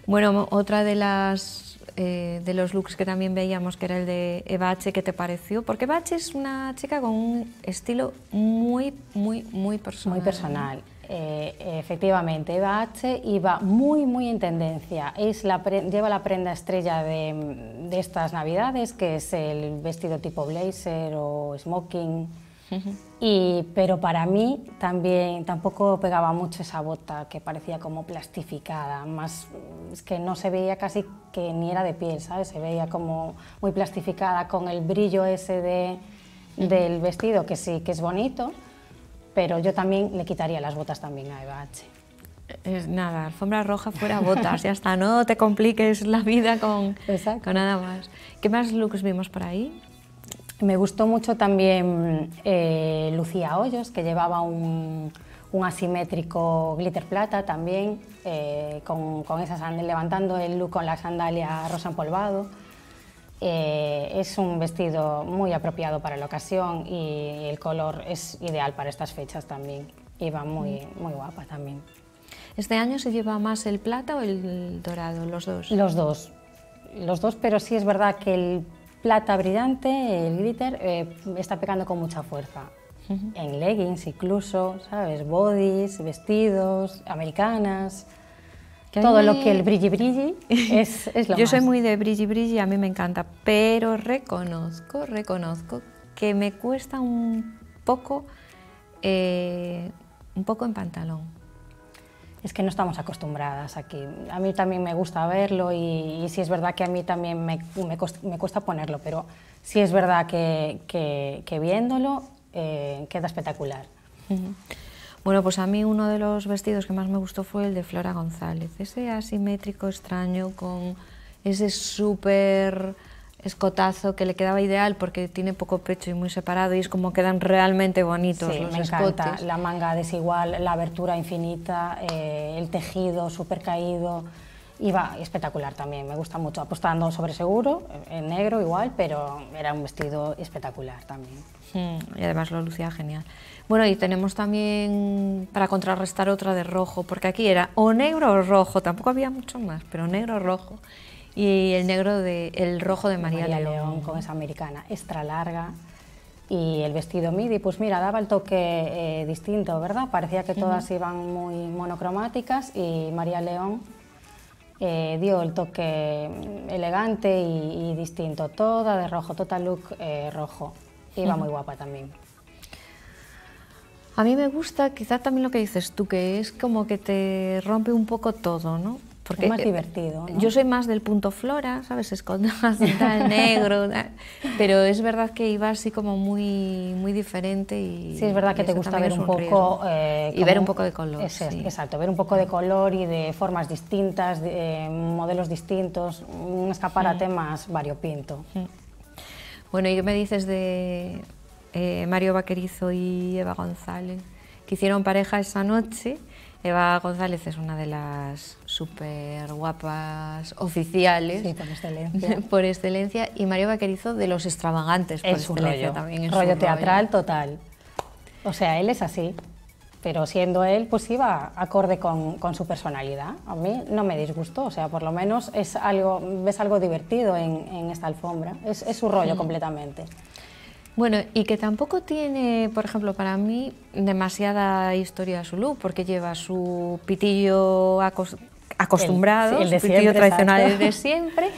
Bueno, otra de las eh, de los looks que también veíamos, que era el de Eva ¿qué te pareció? Porque Eva es una chica con un estilo muy, muy, muy personal. Muy personal. Eh, efectivamente, Eva H. iba muy, muy en tendencia. Es la lleva la prenda estrella de, estas navidades, que es el vestido tipo blazer o smoking. Y, pero para mí también tampoco pegaba mucho esa bota que parecía como plastificada, más es que no se veía casi que ni era de piel, ¿sabes? Se veía como muy plastificada con el brillo ese de, del vestido, que sí que es bonito, pero yo también le quitaría las botas también a Eva H. Es eh, eh, nada, alfombra roja fuera botas, ya está, no te compliques la vida con, con nada más. ¿Qué más looks vimos por ahí? Me gustó mucho también eh, Lucía Hoyos, que llevaba un, un asimétrico glitter plata también, con, con esas levantando el look con la sandalia rosa empolvado. Eh, es un vestido muy apropiado para la ocasión y el color es ideal para estas fechas también. Y muy, muy guapa también. ¿Este año se lleva más el plata o el dorado, los dos? Los dos, los dos, pero sí es verdad que el plata brillante, el glitter, eh, está pegando con mucha fuerza. En leggings incluso, ¿sabes? Bodies, vestidos, americanas. Todo lo que el brilli brilli es, es lo Yo soy muy de brilli brilli, a mí me encanta, pero reconozco, reconozco que me cuesta un poco, eh, un poco en pantalón es que no estamos acostumbradas aquí. A mí también me gusta verlo y, y sí es verdad que a mí también me, cuesta ponerlo, pero sí es verdad que, viéndolo eh, queda espectacular. Bueno, pues a mí uno de los vestidos que más me gustó fue el de Flora González, ese asimétrico extraño con ese súper escotazo que le quedaba ideal porque tiene poco pecho y muy separado y es como quedan realmente bonitos sí, me Encanta. La manga desigual, la abertura infinita, eh, el tejido súper caído y espectacular también, me gusta mucho, apostando sobre seguro, en negro igual, pero era un vestido espectacular también. Y además lo lucía genial. Bueno, y tenemos también para contrarrestar otra de rojo, porque aquí era o negro o rojo, tampoco había mucho más, pero negro o rojo. Y el negro de el rojo de María, María León. con esa americana extra larga y el vestido midi, pues mira, daba el toque eh, distinto, ¿verdad? Parecía que todas iban muy monocromáticas y María León eh, dio el toque elegante y, distinto, toda de rojo, total look eh, rojo iba muy guapa también. A mí me gusta quizás también lo que dices tú, que es como que te rompe un poco todo, ¿no? Porque es más eh, divertido. Yo soy más del punto flora, ¿sabes? Escondas, negro, pero es verdad que iba así como muy, muy diferente. Y, sí, es verdad que te gusta ver un, poco... Eh, y ver un poco de color. Exacto, ver un poco de color y de formas distintas, de, eh, modelos distintos, un escaparate más variopinto. Mm. Bueno, ¿y qué me dices de eh, Mario Vaquerizo y Eva González? Que hicieron pareja esa noche. Eva González es una de las súper guapas oficiales. por excelencia. Y Mario Vaquerizo de los extravagantes. por un rollo, también. rollo teatral total. O sea, él es así pero siendo él, pues iba acorde con, su personalidad. A mí no me disgustó, o sea, por lo menos es algo, ves algo divertido en, esta alfombra, es, su rollo completamente. Bueno, y que tampoco tiene, por ejemplo, para mí, demasiada historia su look, porque lleva su pitillo acostumbrado, el, pitillo tradicional el de siempre,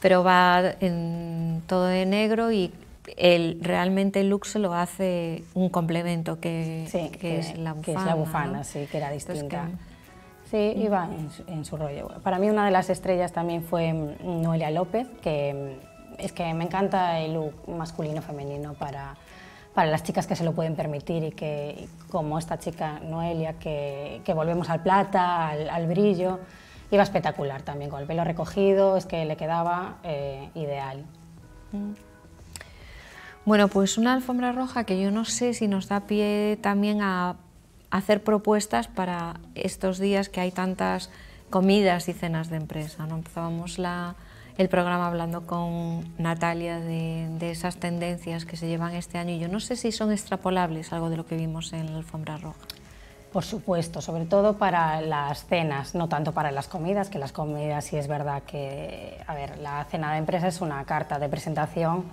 pero va en, todo de negro y realmente el look se lo hace un complemento que, es la bufana. Que sí, que era distinta. Sí, iba en su, rollo. Para mí una de las estrellas también fue mm, Noelia López, que mm, es que me encanta el look masculino-femenino para, las chicas que se lo pueden permitir y que, como esta chica Noelia, que, volvemos al plata, al, brillo, iba espectacular también, con el pelo recogido, es que le quedaba eh, ideal. Mm. Bueno, pues una alfombra roja que yo no sé si nos da pie también a hacer propuestas para estos días que hay tantas comidas y cenas de empresa. ¿no? Empezábamos el programa hablando con Natalia de, de, esas tendencias que se llevan este año y yo no sé si son extrapolables algo de lo que vimos en la alfombra roja. Por supuesto, sobre todo para las cenas, no tanto para las comidas, que las comidas sí es verdad que, a ver, la cena de empresa es una carta de presentación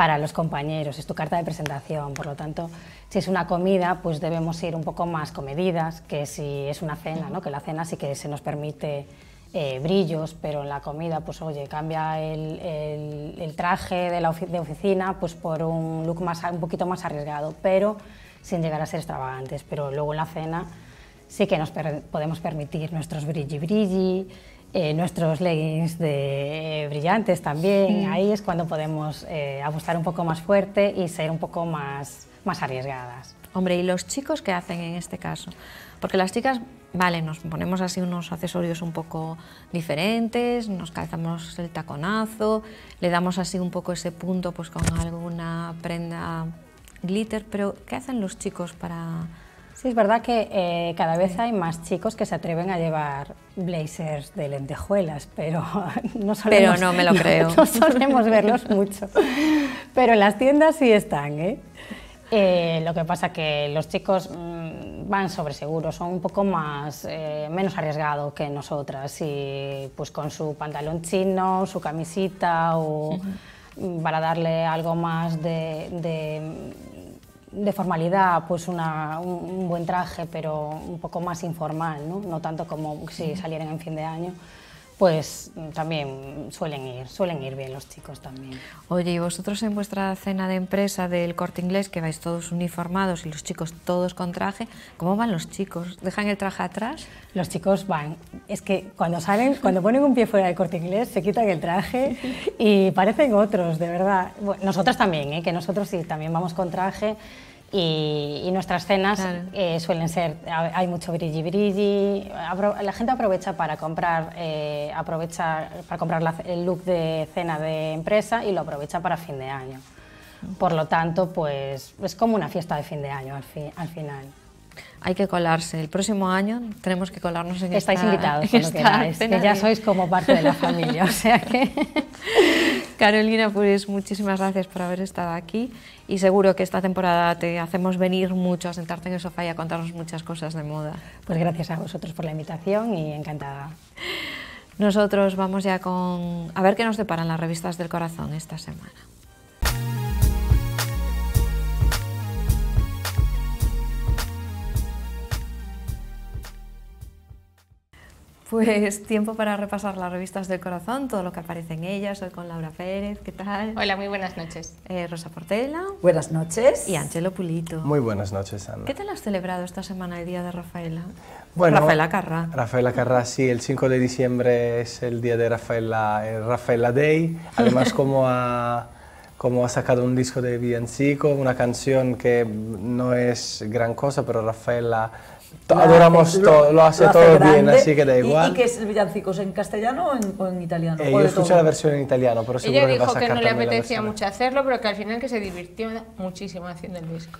para los compañeros, es tu carta de presentación, por lo tanto, si es una comida, pues debemos ir un poco más comedidas que si es una cena, ¿no? que la cena sí que se nos permite eh, brillos, pero en la comida, pues oye, cambia el, traje de, la de oficina pues por un look más, un poquito más arriesgado, pero sin llegar a ser extravagantes. Pero luego en la cena sí que nos podemos permitir nuestros brilli-brilli, eh, nuestros leggings de brillantes también. Ahí es cuando podemos eh, ajustar apostar un poco más fuerte y ser un poco más, más arriesgadas. Hombre, ¿y los chicos qué hacen en este caso? Porque las chicas, vale, nos ponemos así unos accesorios un poco diferentes, nos calzamos el taconazo, le damos así un poco ese punto pues con alguna prenda glitter, pero ¿qué hacen los chicos para Sí, es verdad que eh, cada vez hay más chicos que se atreven a llevar blazers de lentejuelas, pero no solemos, me lo creo. verlos mucho. Pero en las tiendas sí están, ¿eh? eh lo que pasa es que los chicos mm, van sobre seguro, son un poco más eh, menos arriesgados que nosotras y pues con su pantalón chino, su camisita o para darle algo más de, de formalidad, pues una, un, buen traje, pero un poco más informal, ¿no? no tanto como si salieran en fin de año pues también suelen ir, suelen ir bien los chicos también. Oye, ¿y vosotros en vuestra cena de empresa del corte inglés, que vais todos uniformados y los chicos todos con traje, ¿cómo van los chicos? ¿Dejan el traje atrás? Los chicos van, es que cuando salen, cuando ponen un pie fuera del corte inglés, se quitan el traje y parecen otros, de verdad. Nosotras también, ¿eh? que nosotros sí, también vamos con traje y, nuestras cenas eh, suelen ser, hay mucho brilli brilli, la gente aprovecha para comprar, eh, para comprar el look de cena de empresa y lo aprovecha para fin de año. Por lo tanto, pues es como una fiesta de fin de año al, final hay que colarse. El próximo año tenemos que colarnos en Estáis invitados, ya sois como parte de la familia, sea que... Carolina, pues muchísimas gracias por haber estado aquí y seguro que esta temporada te hacemos venir mucho a sentarte en el sofá y a contarnos muchas cosas de moda. Pues gracias a vosotros por la invitación y encantada. Nosotros vamos ya con a ver qué nos deparan las revistas del corazón esta semana. Pues tiempo para repasar las revistas del corazón, todo lo que aparece en ellas. Hoy con Laura Pérez, ¿qué tal? Hola, muy buenas noches. Eh, Rosa Portela. Buenas noches. Y Angelo Pulito. Muy buenas noches, Ana. ¿Qué tal has celebrado esta semana el Día de Rafaela? Bueno, Rafaela Carrá. Rafaela Carrá, sí, el 5 de diciembre es el Día de Rafaela, el eh, Rafaela Day. Además, como como ha sacado un disco de villancico, una canción que no es gran cosa, pero Rafaela adoramos lo, todo, lo hace todo bien, así que da igual. ¿Y, qué es el villancico? en castellano o en, italiano? Eh, yo escuché la versión en italiano, pero seguro Ella dijo que no le apetecía mucho hacerlo, pero que al final que se divirtió muchísimo haciendo el disco.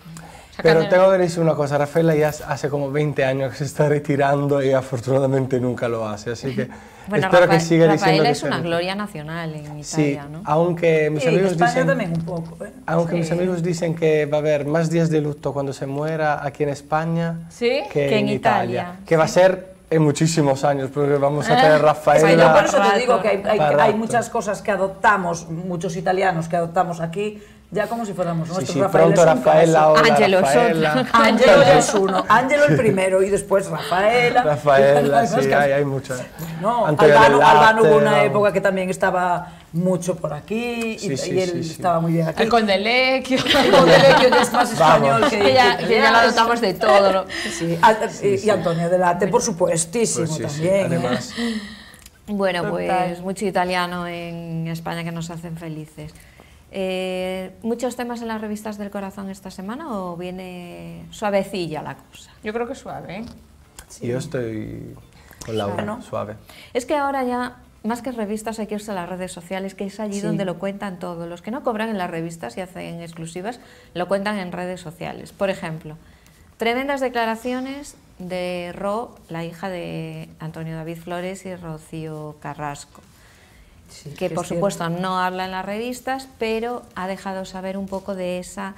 Pero tengo que decir una cosa, Rafaela ya hace como 20 años que se está retirando y afortunadamente nunca lo hace, así que... Bueno, espero que siga es una gloria nacional en Italia, ¿no? Aunque mis sí, amigos dicen, ¿eh? Aunque mis amigos dicen que va a haber más días de luto cuando se muera aquí en España que, en, Italia. Que va a ser en muchísimos años, porque vamos a tener Rafaela. Sí, yo por eso te digo que hay muchas cosas que adoptamos, muchos italianos que adoptamos aquí, ya como si fuéramos nuestros. Sí, sí, Rafael pronto Rafaela, o. Angelo Ángelo es uno, Ángelo el primero y después Rafaela. Rafaela, sí, que... hay, hay muchas. No, Albano, hubo una época que también estaba mucho por aquí y, él estaba muy bien aquí. El Condelecchio El Condelecchio que es más español que, ya, que, ya la dotamos de todo. Sí, Y, Antonio Delate, por supuestísimo pues también. ¿eh? Bueno, pues mucho italiano en España que nos hacen felices. Eh, ¿Muchos temas en las revistas del corazón esta semana o viene suavecilla la cosa? Yo creo que suave. ¿eh? Yo estoy con Laura, suave, Es que ahora ya, más que revistas, hay que irse a las redes sociales, que es allí donde lo cuentan todo. Los que no cobran en las revistas y hacen exclusivas, lo cuentan en redes sociales. Por ejemplo, tremendas declaraciones de Ro, la hija de Antonio David Flores y Rocío Carrasco que por supuesto no habla en las revistas, pero ha dejado saber un poco de esa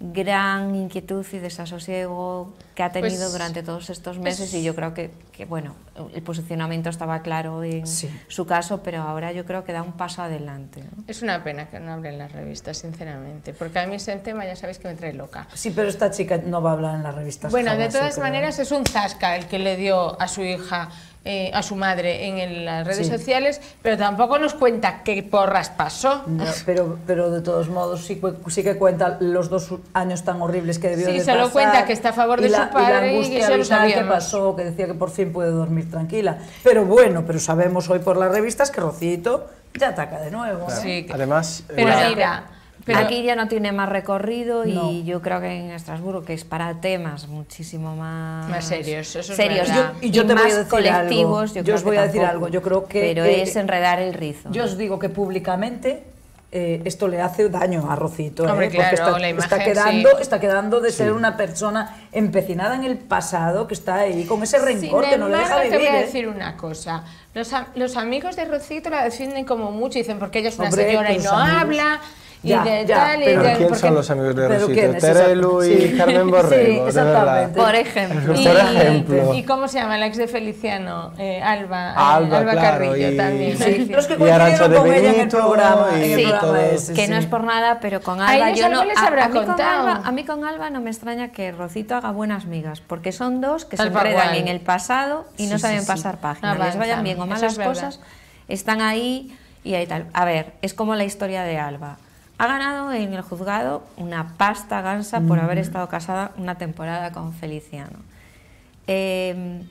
gran inquietud y desasosiego que ha tenido pues durante todos estos meses y yo creo que, bueno, el posicionamiento estaba claro en su caso, pero ahora yo creo que da un paso adelante. Es una pena que no hable en las revistas, sinceramente, porque a mí ese tema ya sabéis que me trae loca. Sí, pero esta chica no va a hablar en las revistas. Bueno, de todas maneras es un zasca el que le dio a su hija eh, a su madre en, las redes sociales, pero tampoco nos cuenta qué porras pasó. pero, pero de todos modos sí, que cuenta los dos años tan horribles que debió de pasar. Sí, solo cuenta que está a favor de su padre y, la angustia de que pasó, que decía que por fin puede dormir tranquila. Pero bueno, pero sabemos hoy por las revistas que Rocito ya ataca de nuevo. ¿eh? Sí, Además, pero pero Aquí ya no tiene más recorrido y yo creo que en Estrasburgo, que es para temas muchísimo más, más serios, serios y yo te más voy a decir algo. yo, os voy a decir algo, yo creo que... Pero eh, es enredar el rizo. Yo os digo que públicamente eh, esto le hace daño a Rocito, eh, porque está, quedando, está quedando de ser una persona empecinada en el pasado que está ahí con ese rencor que no le deja vivir. Te voy a decir una cosa. Los, amigos de Rocito la defienden como mucho, dicen porque ella es una señora y no habla y de tal y ¿Quién son los amigos de Rosito? Terelu y Carmen Borrego. exactamente. Por ejemplo. Y, cómo se llama el ex de Feliciano? Eh, eh, Alba. Alba, Carrillo y, también. Sí. Los que coincidieron con ella que no es por nada, pero con Alba a yo a, a, mí con Alba, no me extraña que Rosito haga buenas migas, porque son dos que se enredan en el pasado y no saben pasar páginas. Ah, les vayan bien o malas cosas, están ahí y ahí tal. A ver, es como la historia de Alba ha ganado en el juzgado una pasta gansa por mm. haber estado casada una temporada con Feliciano. Em,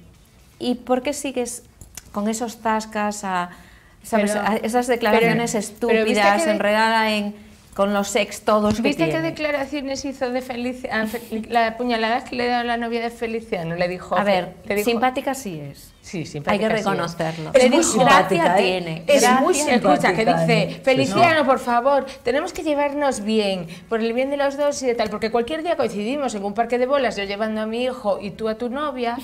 ¿Y por qué sigues con esos tascas a, esas declaraciones estúpidas, enredada en con los ex todos ¿Viste qué declaraciones hizo de Feliciano, la puñalada que le dio la novia de Feliciano? Le dijo... A ver, simpática sí es. Sí, simpática Hay que reconocerlo. es. muy simpática, tiene. ¿eh? ¿eh? Es muy simpática. Escucha, que dice, ¿eh? Feliciano, por favor, tenemos que llevarnos bien, por el bien de los dos y de tal, porque cualquier día coincidimos en un parque de bolas, yo llevando a mi hijo y tú a tu novia...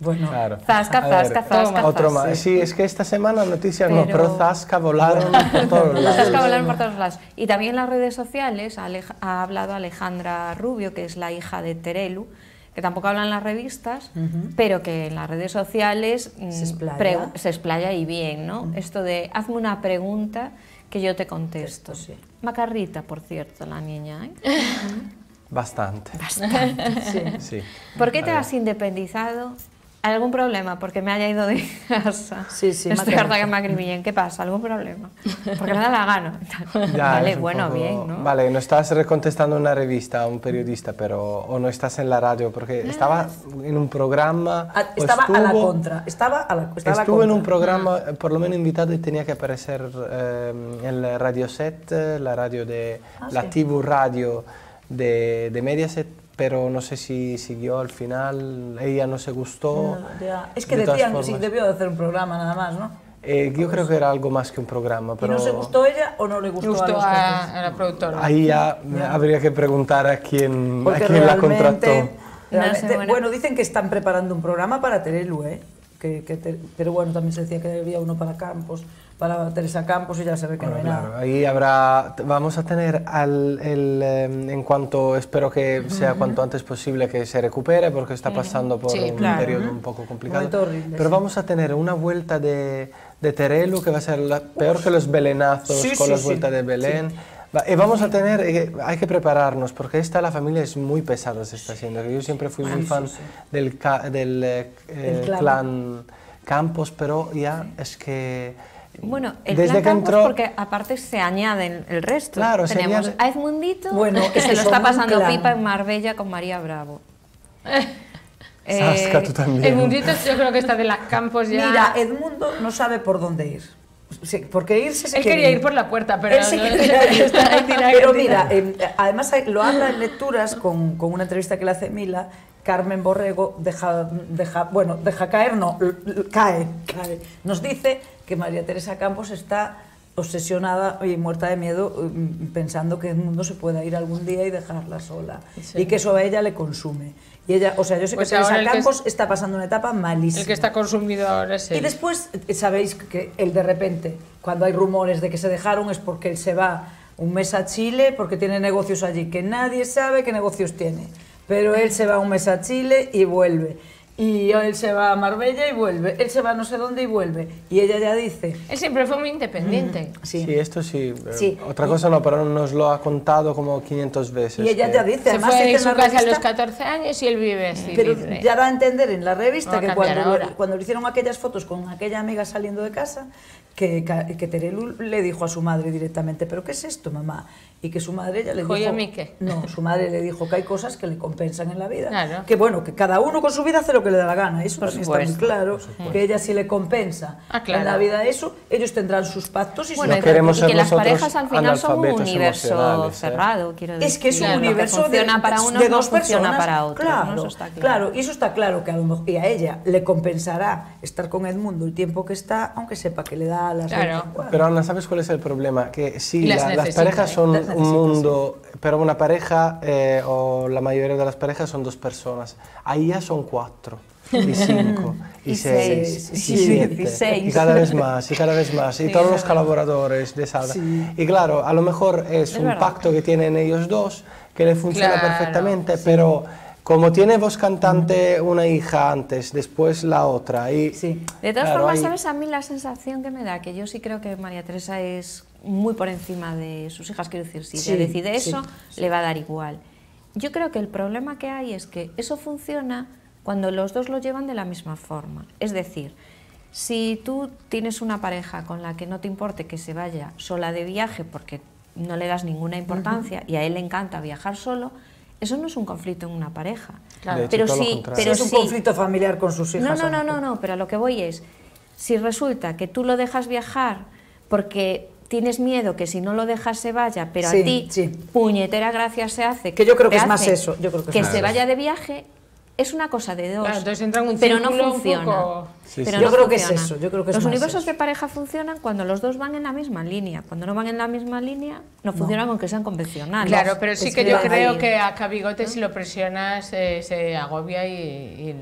Bueno, Zasca, zasca, zasca, Otro más. Sí. es que esta semana noticias no, pero zasca volaron por todos lados. Zasca volaron por todos lados. Y también en las redes sociales ha hablado Alejandra Rubio, que es la hija de Terelu, que tampoco hablan las revistas, pero que en las redes sociales mm, se explaya, y bien, ¿no? Esto de hazme una pregunta que yo te contesto. Macarrita, por cierto, la niña. ¿eh? Bastante. ¿Por qué te has independizado? ¿Algún problema? Porque me haya ido de casa. Sí, sí. Estoy que me acribillen. ¿Qué pasa? ¿Algún problema? Porque me da la gana. vale, bueno, bien, ¿no? Vale, no estás contestando una revista a un periodista, pero... O no estás en la radio, porque ah. estaba en un programa... Ah, estaba a la contra. Estaba en un programa, ah. por lo menos invitado, y tenía que aparecer eh, en el Radio set eh, la radio de... la TV Radio de, de Mediaset, pero no sé si siguió al final, ella no se gustó. Es que decían que sí, debió de hacer un programa nada más, ¿no? Eh, yo creo que era algo más que un programa. Pero... ¿Y no se gustó ella o no le gustó, a, la productora? Ahí ya habría que preguntar a quién, a la contrató. Bueno, dicen que están preparando un programa para Terelu, ¿eh? Que, pero bueno, también se decía que había uno para Campos para Teresa Campos y ya se ve que no hay nada. Ahí habrá, vamos a tener al, el, em, en cuanto, espero que sea cuanto antes posible que se recupere porque está pasando por un periodo un poco complicado. pero vamos a tener una vuelta de, de Terelu que va a ser la, peor que los belenazos con la vuelta de Belén. Y eh, vamos a tener, eh, hay que prepararnos, porque esta la familia es muy pesada, se está haciendo. Yo siempre fui muy fan del, del eh, clan Campos, pero ya es que bueno, el Desde que porque aparte se añaden el resto. Claro, Tenemos a Edmundito, bueno, que se lo está pasando pipa en Marbella con María Bravo. eh, Sasca, tú también. Edmundito yo creo que está de las campos ya. Mira, Edmundo no sabe por dónde ir. porque irse Él quería ir por la puerta, pero... Él sí ir. pero mira, em, además lo habla en lecturas con, una entrevista que le hace Mila, Carmen Borrego deja, bueno, deja caer, no, cae. Nos dice María Teresa Campos está obsesionada y muerta de miedo mm, pensando que el mundo se pueda ir algún día y dejarla sola y que eso a ella le consume y ella o sea yo sé que pues Teresa Campos está pasando una etapa malísima el que está consumido ahora es y después eh, sabéis que el de repente cuando hay rumores de que se dejaron es porque él se va un mes a Chile porque tiene negocios allí que nadie sabe qué negocios tiene pero él se va un mes a Chile y vuelve y él se va a Marbella y vuelve. Él se va no sé dónde y vuelve. Y ella ya dice... Él siempre fue muy independiente. Mm, sí. esto eh, sí. Otra cosa no, pero nos lo ha contado como 500 veces. Y ella ya dice... Se además, fue se su casa a los 14 años y él vive así. Pero ya da a entender en la revista que cuando, cuando le hicieron aquellas fotos con aquella amiga saliendo de casa, que, que Terelu le dijo a su madre directamente, ¿pero qué es esto, mamá? y que su madre ya le a dijo... qué? No, su madre le dijo que hay cosas que le compensan en la vida. Que bueno, que cada uno con su vida hace lo que le da la gana, eso está muy claro, que ella si le compensa ah, en la vida eso, ellos tendrán sus pactos y queremos que las parejas al final son un universo ¿eh? cerrado, quiero decir. Es que es un universo de, para dos no personas. para claro, claro, y eso está claro, que a, y a ella le compensará estar con Edmundo el tiempo que está, aunque sepa que le da la las... Pero Ana, ¿sabes cuál es el problema? Que sí, las parejas ¿eh? son un mundo, pero una pareja eh, o la mayoría de las parejas son dos personas. Ahí ya son cuatro. Y cinco, y, seis, y siete, y cada vez más, y cada vez más, y todos los colaboradores de Sada. Y claro, a lo mejor es, un pacto que tienen ellos dos, que le funciona perfectamente, pero como tiene voz cantante una hija antes, después la otra. Y, sí. De todas formas, ¿sabes a mí la sensación que me da? Que yo sí creo que María Teresa es muy por encima de sus hijas. Quiero decir, si se decide eso, le va a dar igual. Yo creo que el problema que hay es que eso funciona cuando los dos lo llevan de la misma forma. Es decir, si tú tienes una pareja con la que no te importe que se vaya sola de viaje porque no le das ninguna importancia y a él le encanta viajar solo, eso no es un conflicto en una pareja. Claro. pero sí, pero es un conflicto familiar con sus hijas. No, no, no, no, no, pero lo que voy es, si resulta que tú lo dejas viajar porque tienes miedo que si no lo dejas se vaya, pero a ti puñetera gracia se hace. Que yo creo que es más eso. Yo creo que, se vaya de viaje es una cosa de dos. entonces entra un pero no funciona pero yo creo que es eso. Yo creo que los universos de pareja funcionan cuando los dos van en la misma línea. Cuando no van en la misma línea, no funcionan aunque sean convencionales. Claro, pero sí que, yo creo que a Cabigote si lo presionas eh, se agobia y,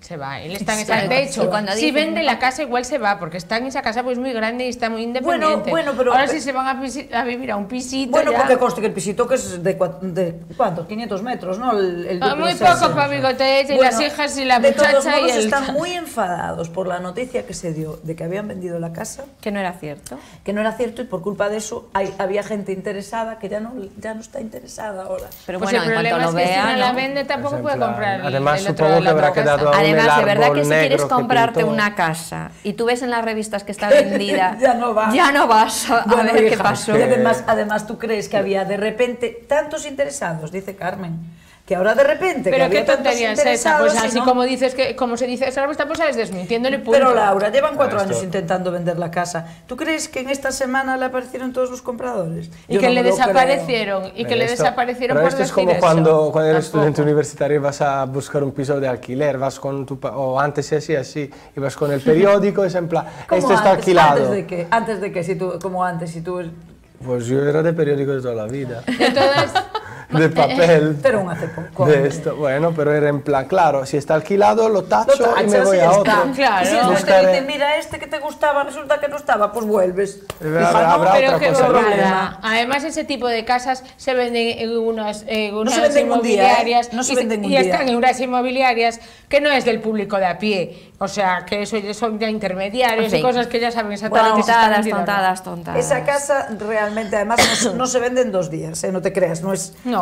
se va. Él está en esa. De si vende la casa igual se va porque está en esa casa pues muy grande y está muy independiente. Bueno, bueno, pero ahora si eh, sí se van a, vivir a un pisito. Bueno, porque coste que el pisito que es de, cuánto, 500 metros, ¿no? Ah, muy poco para y las hijas y la muchacha todos y están muy enfadados por la noticia que se dio de que habían vendido la casa. Que no era cierto. Que no era cierto y por culpa de eso hay, había gente interesada que ya no, ya no está interesada ahora. Pero pues bueno, el problema es que si la vende tampoco puede comprar. Además, supongo que habrá quedado Además, de verdad que si quieres comprarte una casa y tú ves en las revistas que está vendida, ya, no vas. ya no vas a, ver qué pasó. Además, además, tú crees que había de repente tantos interesados, dice Carmen que ahora de repente pero qué tontería es esa pues así como dices que como se dice esa respuesta es pues, desmintiéndole punto pero Laura llevan ah, cuatro años intentando vender la casa ¿tú crees que en esta semana le aparecieron todos los compradores? y que le desaparecieron y que le desaparecieron por esto es como cuando, cuando eres estudiante universitario vas a buscar un piso de alquiler vas con tu o antes y así así y vas con el periódico es en plan esto está alquilado antes de que antes de que si tú como antes si tú pues yo era de periódico de toda la vida. Entonces, de papel. Pero un De esto, bueno, pero era en plan, claro, si está alquilado, lo tacho, y me voy a otro. claro. Si te dice, mira, este que te gustaba, resulta que no estaba, pues vuelves. Eh, pero otra cosa. Además, ese tipo de casas se venden en unas, en unas venden inmobiliarias. Un día, ¿eh? y, están en unas inmobiliarias que no es del público de a pie. O sea, que eso son ya intermediarios y cosas que ya saben exactamente. tontadas, tontadas, tontadas, Esa casa realmente, además, no, se vende en dos días, ¿eh? no te creas. No es, no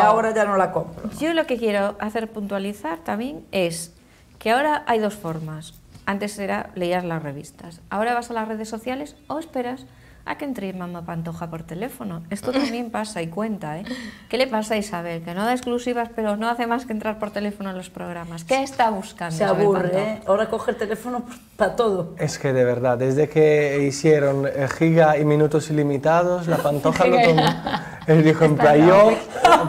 ahora ya no la compro. Yo lo que quiero hacer puntualizar también es que ahora hay dos formas. Antes era leías las revistas. Ahora vas a las redes sociales o esperas a que entre mamá Pantoja por teléfono. Esto también pasa y cuenta, ¿eh? ¿Qué le pasa a Isabel? Que no da exclusivas, pero no hace más que entrar por teléfono en los programas. ¿Qué está buscando? Se aburre, ¿eh? Ahora coge el teléfono para todo. Es que de verdad, desde que hicieron eh, giga y minutos ilimitados, la Pantoja lo tomó. Él dijo, en yo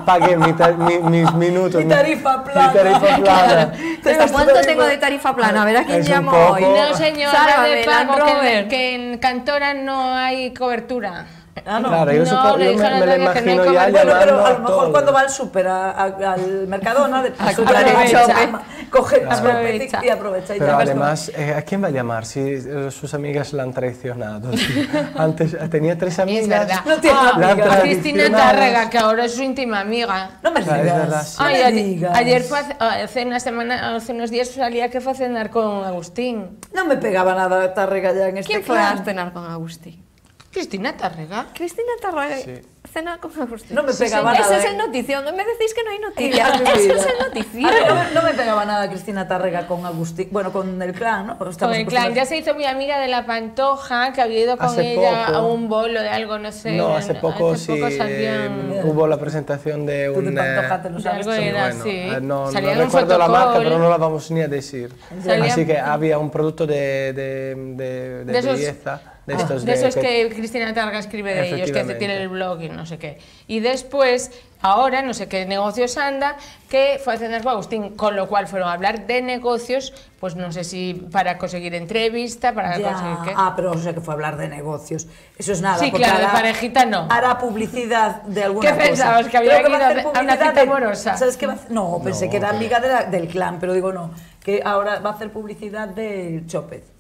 pagué mis minutos. Mi tarifa plana. ¿Cuánto tengo de tarifa plana? A ver a quién llamo poco... hoy. No, señora, de pago, que, que en Cantora no hay cobertura. Ah, claro, yo, me, lo imagino ya pero a lo mejor cuando va al súper, al Mercadona, de aprovecha, coge y aprovecha. Y pero además, eh, ¿a quién va a llamar si eh, sus amigas la han traicionado? Antes eh, tenía tres amigas. No tiene ah, amigas. Cristina Tárrega, que ahora es su íntima amiga. No me digas. Ayer ah, hace una semana, hace unos días salía que fue a cenar con Agustín. No me pegaba nada Tárrega ya en este ¿Quién fue a cenar con Agustín? Cristina Tarrega. Cristina Tarrega. Sí. Cena con Agustín. No me pegaba nada. Ese es el eh. notición. No me decís que no hay noticias. Ah, ese es el notición. Ah, no, me pegaba nada Cristina Tarrega con Agustín. Bueno, con el clan, ¿no? con el clan. Ya se hizo muy amiga de la Pantoja, que había ido con ella a un bolo de algo, no sé. No, hace poco, hace sí. Eh, hubo la presentación de un. De de Pantoja te lo sabes. De algo sí. Eh, no, no, no recuerdo la marca, pero no la vamos ni a decir. Así que había un producto de, belleza. De, ah, eso que, Cristina Targa escribe de ellos, que tiene el blog y no sé qué. Y después, ahora, no sé qué negocios anda, que fue a cenar con Agustín, con lo cual fueron a hablar de negocios, pues no sé si para conseguir entrevista, para conseguir qué. Ah, pero no sé que fue a hablar de negocios. Eso es nada. Sí, claro, de parejita no. Hará publicidad de alguna cosa. ¿Qué pensabas? ¿Que había que ido a, una cita amorosa? va No, pensé que era amiga del clan, pero digo no, que ahora va a hacer publicidad de Chopez.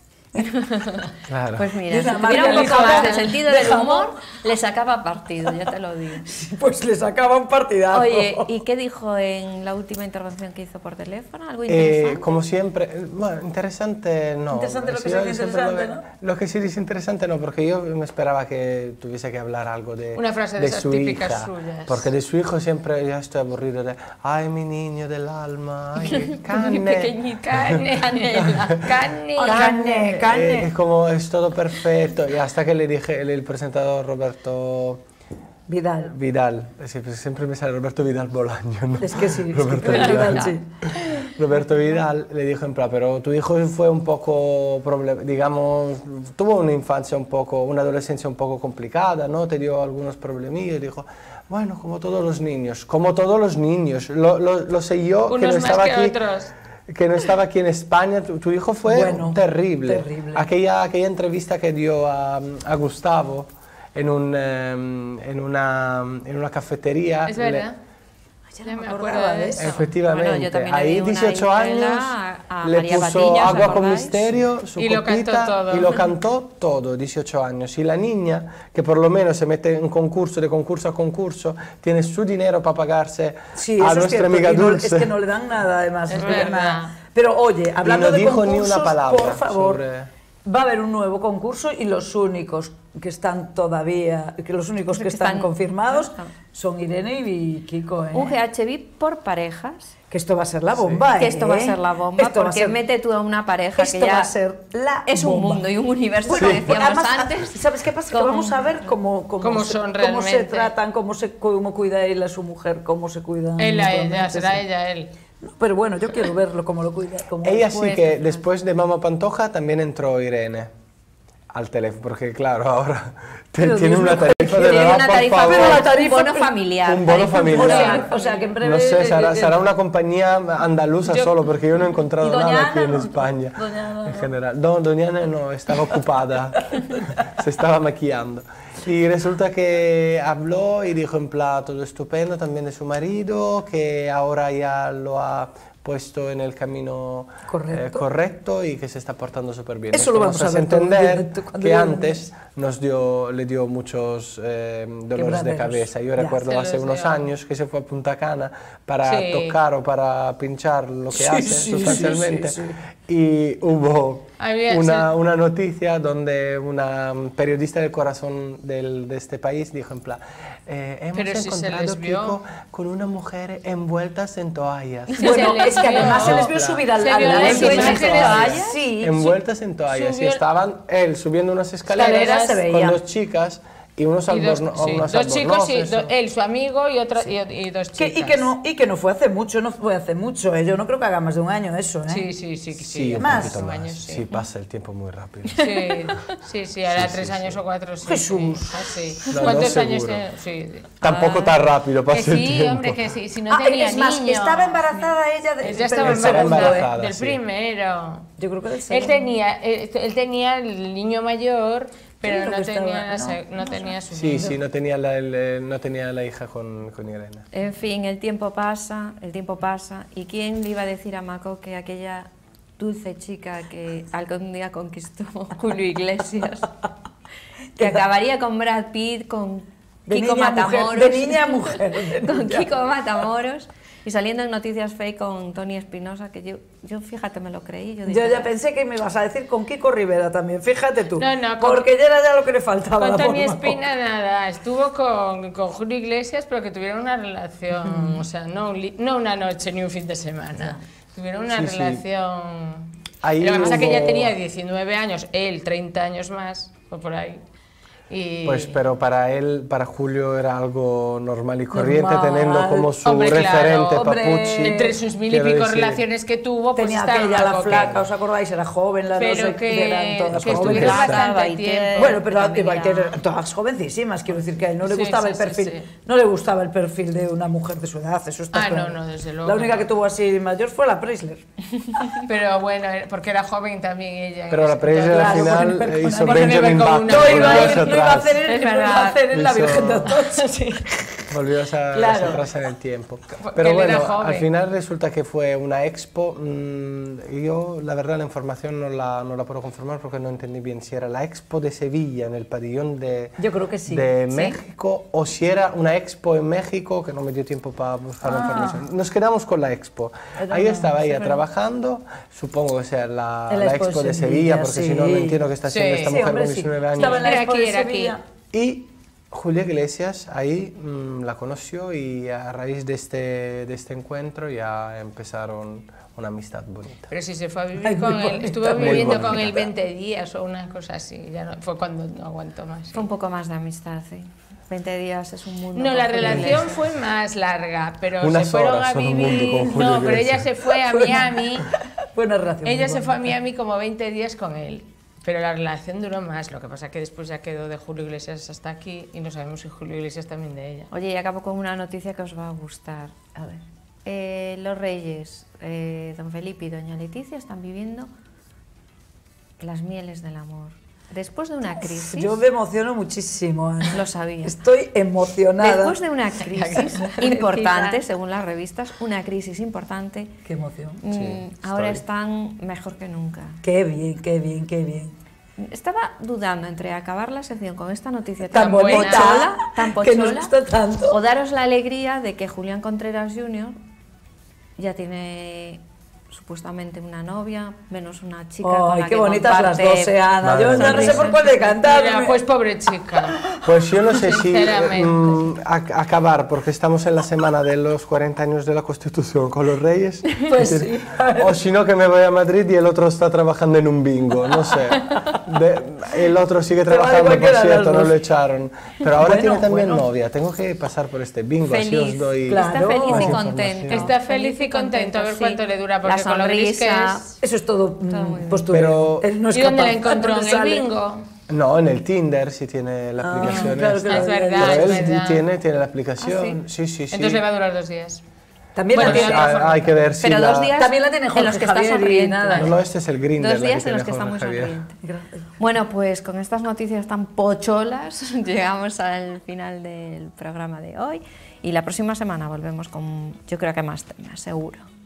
Pues mira, si un poco más de sentido del humor, le sacaba partido, ya te lo digo. Pues le sacaba un partidazo. Oye, ¿y qué dijo en la última intervención que hizo por teléfono? ¿Algo eh, interesante? como siempre, eh, bueno, interesante no. Interesante lo que sí, se dice interesante, ¿no? Lo que sí dice interesante no, porque yo me esperaba que tuviese que hablar algo de Una frase de, su Suyas. Porque de su hijo siempre ya estoy aburrido de, ay, mi niño del alma, ay, canne, mi pequeñito, canne. canela, es como, es todo perfecto. Y hasta que le dije, el, presentador Roberto... Vidal. Vidal. Siempre, me sale Roberto Vidal Bolaño, Es que sí, Roberto Vidal, Roberto Vidal le dijo en plan, pero tu hijo fue un poco, digamos, tuvo una infancia un poco, una adolescencia un poco complicada, ¿no? Te dio algunos problemillas. Dijo, bueno, como todos los niños, como todos los niños. Lo, lo, sé yo, que estaba más que Otros que no estaba aquí en España, tu, hijo fue terrible. Aquella, aquella entrevista que dio a, Gustavo en, un, em, en, una, en una cafetería. Es verdad ya, Efectivamente. Ahí, 18 años, le puso Agua con Misterio, su y copita, lo y lo cantó todo, 18 años. Y la niña, que por lo menos se mete en concurso, de concurso a concurso, tiene su dinero para pagarse a nuestra amiga Dulce. es que no le dan nada, además. Pero oye, hablando no de dijo ni una palabra por favor, va a haber un nuevo concurso y los únicos que están todavía, que los únicos que, están, confirmados son Irene y Kiko. ¿eh? Un GHB por parejas. Que esto va a ser la bomba. Que esto va a ¿eh? ser la bomba, porque mete tú a una pareja que ya va a ser la es un mundo y un universo, bueno, decíamos ah, antes. ¿Sabes qué pasa? Que vamos a ver cómo, cómo, cómo se, tratan, cómo, se, cómo cuida él a su mujer, cómo se cuida... Él a ella, será ella ella él. pero bueno, yo quiero verlo, cómo lo cuida. ella sí pues que después de Mama Pantoja también entró Irene al teléfono, porque claro, ahora tiene una tarifa de verdad, una tarifa, por favor. Pero tarifa, bono pues, familiar. Un bono familiar. O sea, que en breve... No sé, será, será una compañía andaluza solo, porque yo no he encontrado nada aquí en España, en general. No, doña Ana no, estaba ocupada, se estaba maquillando. Y resulta que habló y dijo en plan, todo estupendo también de su marido, que ahora ya lo ha puesto en el camino eh, correcto, y que se está portando súper bien. Eso lo vamos a entender que antes nos dio, le dio muchos eh, dolores de cabeza. Yo recuerdo hace unos años que se fue a Punta Cana para tocar o para pinchar lo que hace sustancialmente y hubo Ah, una, una, noticia donde una periodista del corazón del, de este país dijo en plan, eh, hemos encontrado si Kiko con una mujer envueltas en toallas. bueno, es que además se les vio subida al Envueltas en toallas. Y estaban él subiendo unas escaleras con dos chicas y unos y dos, dos chicos él su amigo y otra y, dos chicas y que no y que no fue hace mucho no fue hace mucho ¿eh? yo no creo que haga más de un año eso ¿eh? sí sí sí sí, más, sí. pasa el tiempo muy rápido sí sí sí ahora tres años o cuatro Jesús ah, cuántos años tiene? tampoco tan rápido pasa el tiempo sí hombre que sí si no ah, tenía es más, niños, estaba embarazada ella de, estaba embarazada, del primero yo creo que del segundo él tenía eh, él tenía el niño mayor pero no tenía, su no, tenía Sí, sí, no tenía la, eh, no tenía la hija con, con Irene. En fin, el tiempo pasa, el tiempo pasa. ¿Y quién le iba a decir a Mako que aquella dulce chica que algún día conquistó Julio Iglesias, que acabaría con Brad Pitt, con Kiko Matamoros. de niña mujer. Con Kiko Matamoros. Y saliendo en Noticias Fake con Tony Espinosa, que yo, yo fíjate, me lo creí. Yo, ya pensé que me vas a decir con Kiko Rivera también, fíjate tú. No, no, porque ya era lo que le faltaba. Con Tony Espina nada, estuvo con, con Julio Iglesias, pero que tuvieron una relación, o sea, no, no una noche ni un fin de semana. Tuvieron una relación... lo que pasa es que ella tenía 19 años, él 30 años más, o por ahí. Pues, pero para él, para Julio era algo normal y corriente, teniendo como su referente Papucci. Entre sus mil y pico relaciones que tuvo, pues tenía aquella la flaca, ¿os acordáis? Era joven, la pero dos, que, eran todas Bastante bueno, pero Baiter, todas jovencísimas, quiero decir que a él no le gustaba el perfil, no le gustaba el perfil de una mujer de su edad, eso está ah, no, no, desde luego. La única que tuvo así mayor fue la Preisler. pero bueno, eh, porque era joven también ella. Pero la Preisler al final hizo Benjamin Button iba a hacer, a hacer en la Virgen de Atocha. sí. Volvió a esa, claro. tiempo. Pero bueno, al final resulta que fue una expo. Mm, yo, la verdad, la información no la, no la puedo confirmar porque no entendí bien si era la expo de Sevilla en el pabellón de, de México o si era una expo en México, que no me dio tiempo para buscar la ah. información. Nos quedamos con la expo. Ahí estaba ella trabajando, supongo que sea la, expo, de Sevilla, porque si no, no entiendo que está haciendo esta mujer con 19 años. Estaba en la expo de Sevilla. Y Julia Iglesias ahí mm, la conoció y a raíz de este, de este encuentro ya empezaron una amistad bonita. Pero si se fue a vivir con él, estuvo viviendo con él 20 días o una cosa así, ya fue cuando no aguantó más. Fue un poco más de amistad, sí. 20 días es un mundo. No, la relación fue más larga, pero se fueron a vivir. No, pero ella se fue a Miami. Buena, relación. Ella se fue a Miami como 20 días con él. Pero la relación duró más, lo que pasa que después ya quedó de Julio Iglesias hasta aquí y no sabemos si Julio Iglesias también de ella. Oye, y acabo con una noticia que os va a gustar. A ver. Eh, los reyes, eh, don Felipe y doña Leticia, están viviendo las mieles del amor. Después de una crisis... Yo me emociono muchísimo. ¿eh? Lo sabía. Estoy emocionada. Después de una crisis importante, según las revistas, una crisis importante. Qué emoción. Mm, ahora están mejor que nunca. Qué bien, qué bien, qué bien. Estaba dudando entre acabar la sección con esta noticia tan, buena, tan pochola, que o daros la alegría de que Julián Contreras Jr. ya tiene supuestamente una novia, menos una chica. ¡Ay, qué bonitas las dos, eh, no, sé por cuál decantar. pues pobre chica. Pues yo no sé si mm, acabar, porque estamos en la semana de los 40 años de la Constitución con los Reyes. Pues o si no, que me voy a Madrid y el otro está trabajando en un bingo, no sé. el otro sigue trabajando, por cierto, no lo echaron. Pero ahora tiene también novia, tengo que pasar por este bingo, así os doy. Está feliz y contento. Está feliz y contento, a ver cuánto le dura, porque eso es todo, mm, no es ¿Y dónde lo la encontró? ¿En el bingo? No, en el Tinder sí tiene la ah, aplicación. claro ah, Es verdad, Pero él tiene, tiene la aplicación. Ah, sí, sí, sí. Entonces le va a durar dos días. También la tiene, hay- hay que ver si Pero dos días también la tiene en los que está Javier No, no, este es el Grindr. Dos días en los que está muy sorprendida Bueno, pues con estas noticias tan pocholas llegamos al final del programa de hoy y la próxima semana volvemos con yo creo que más temas, seguro.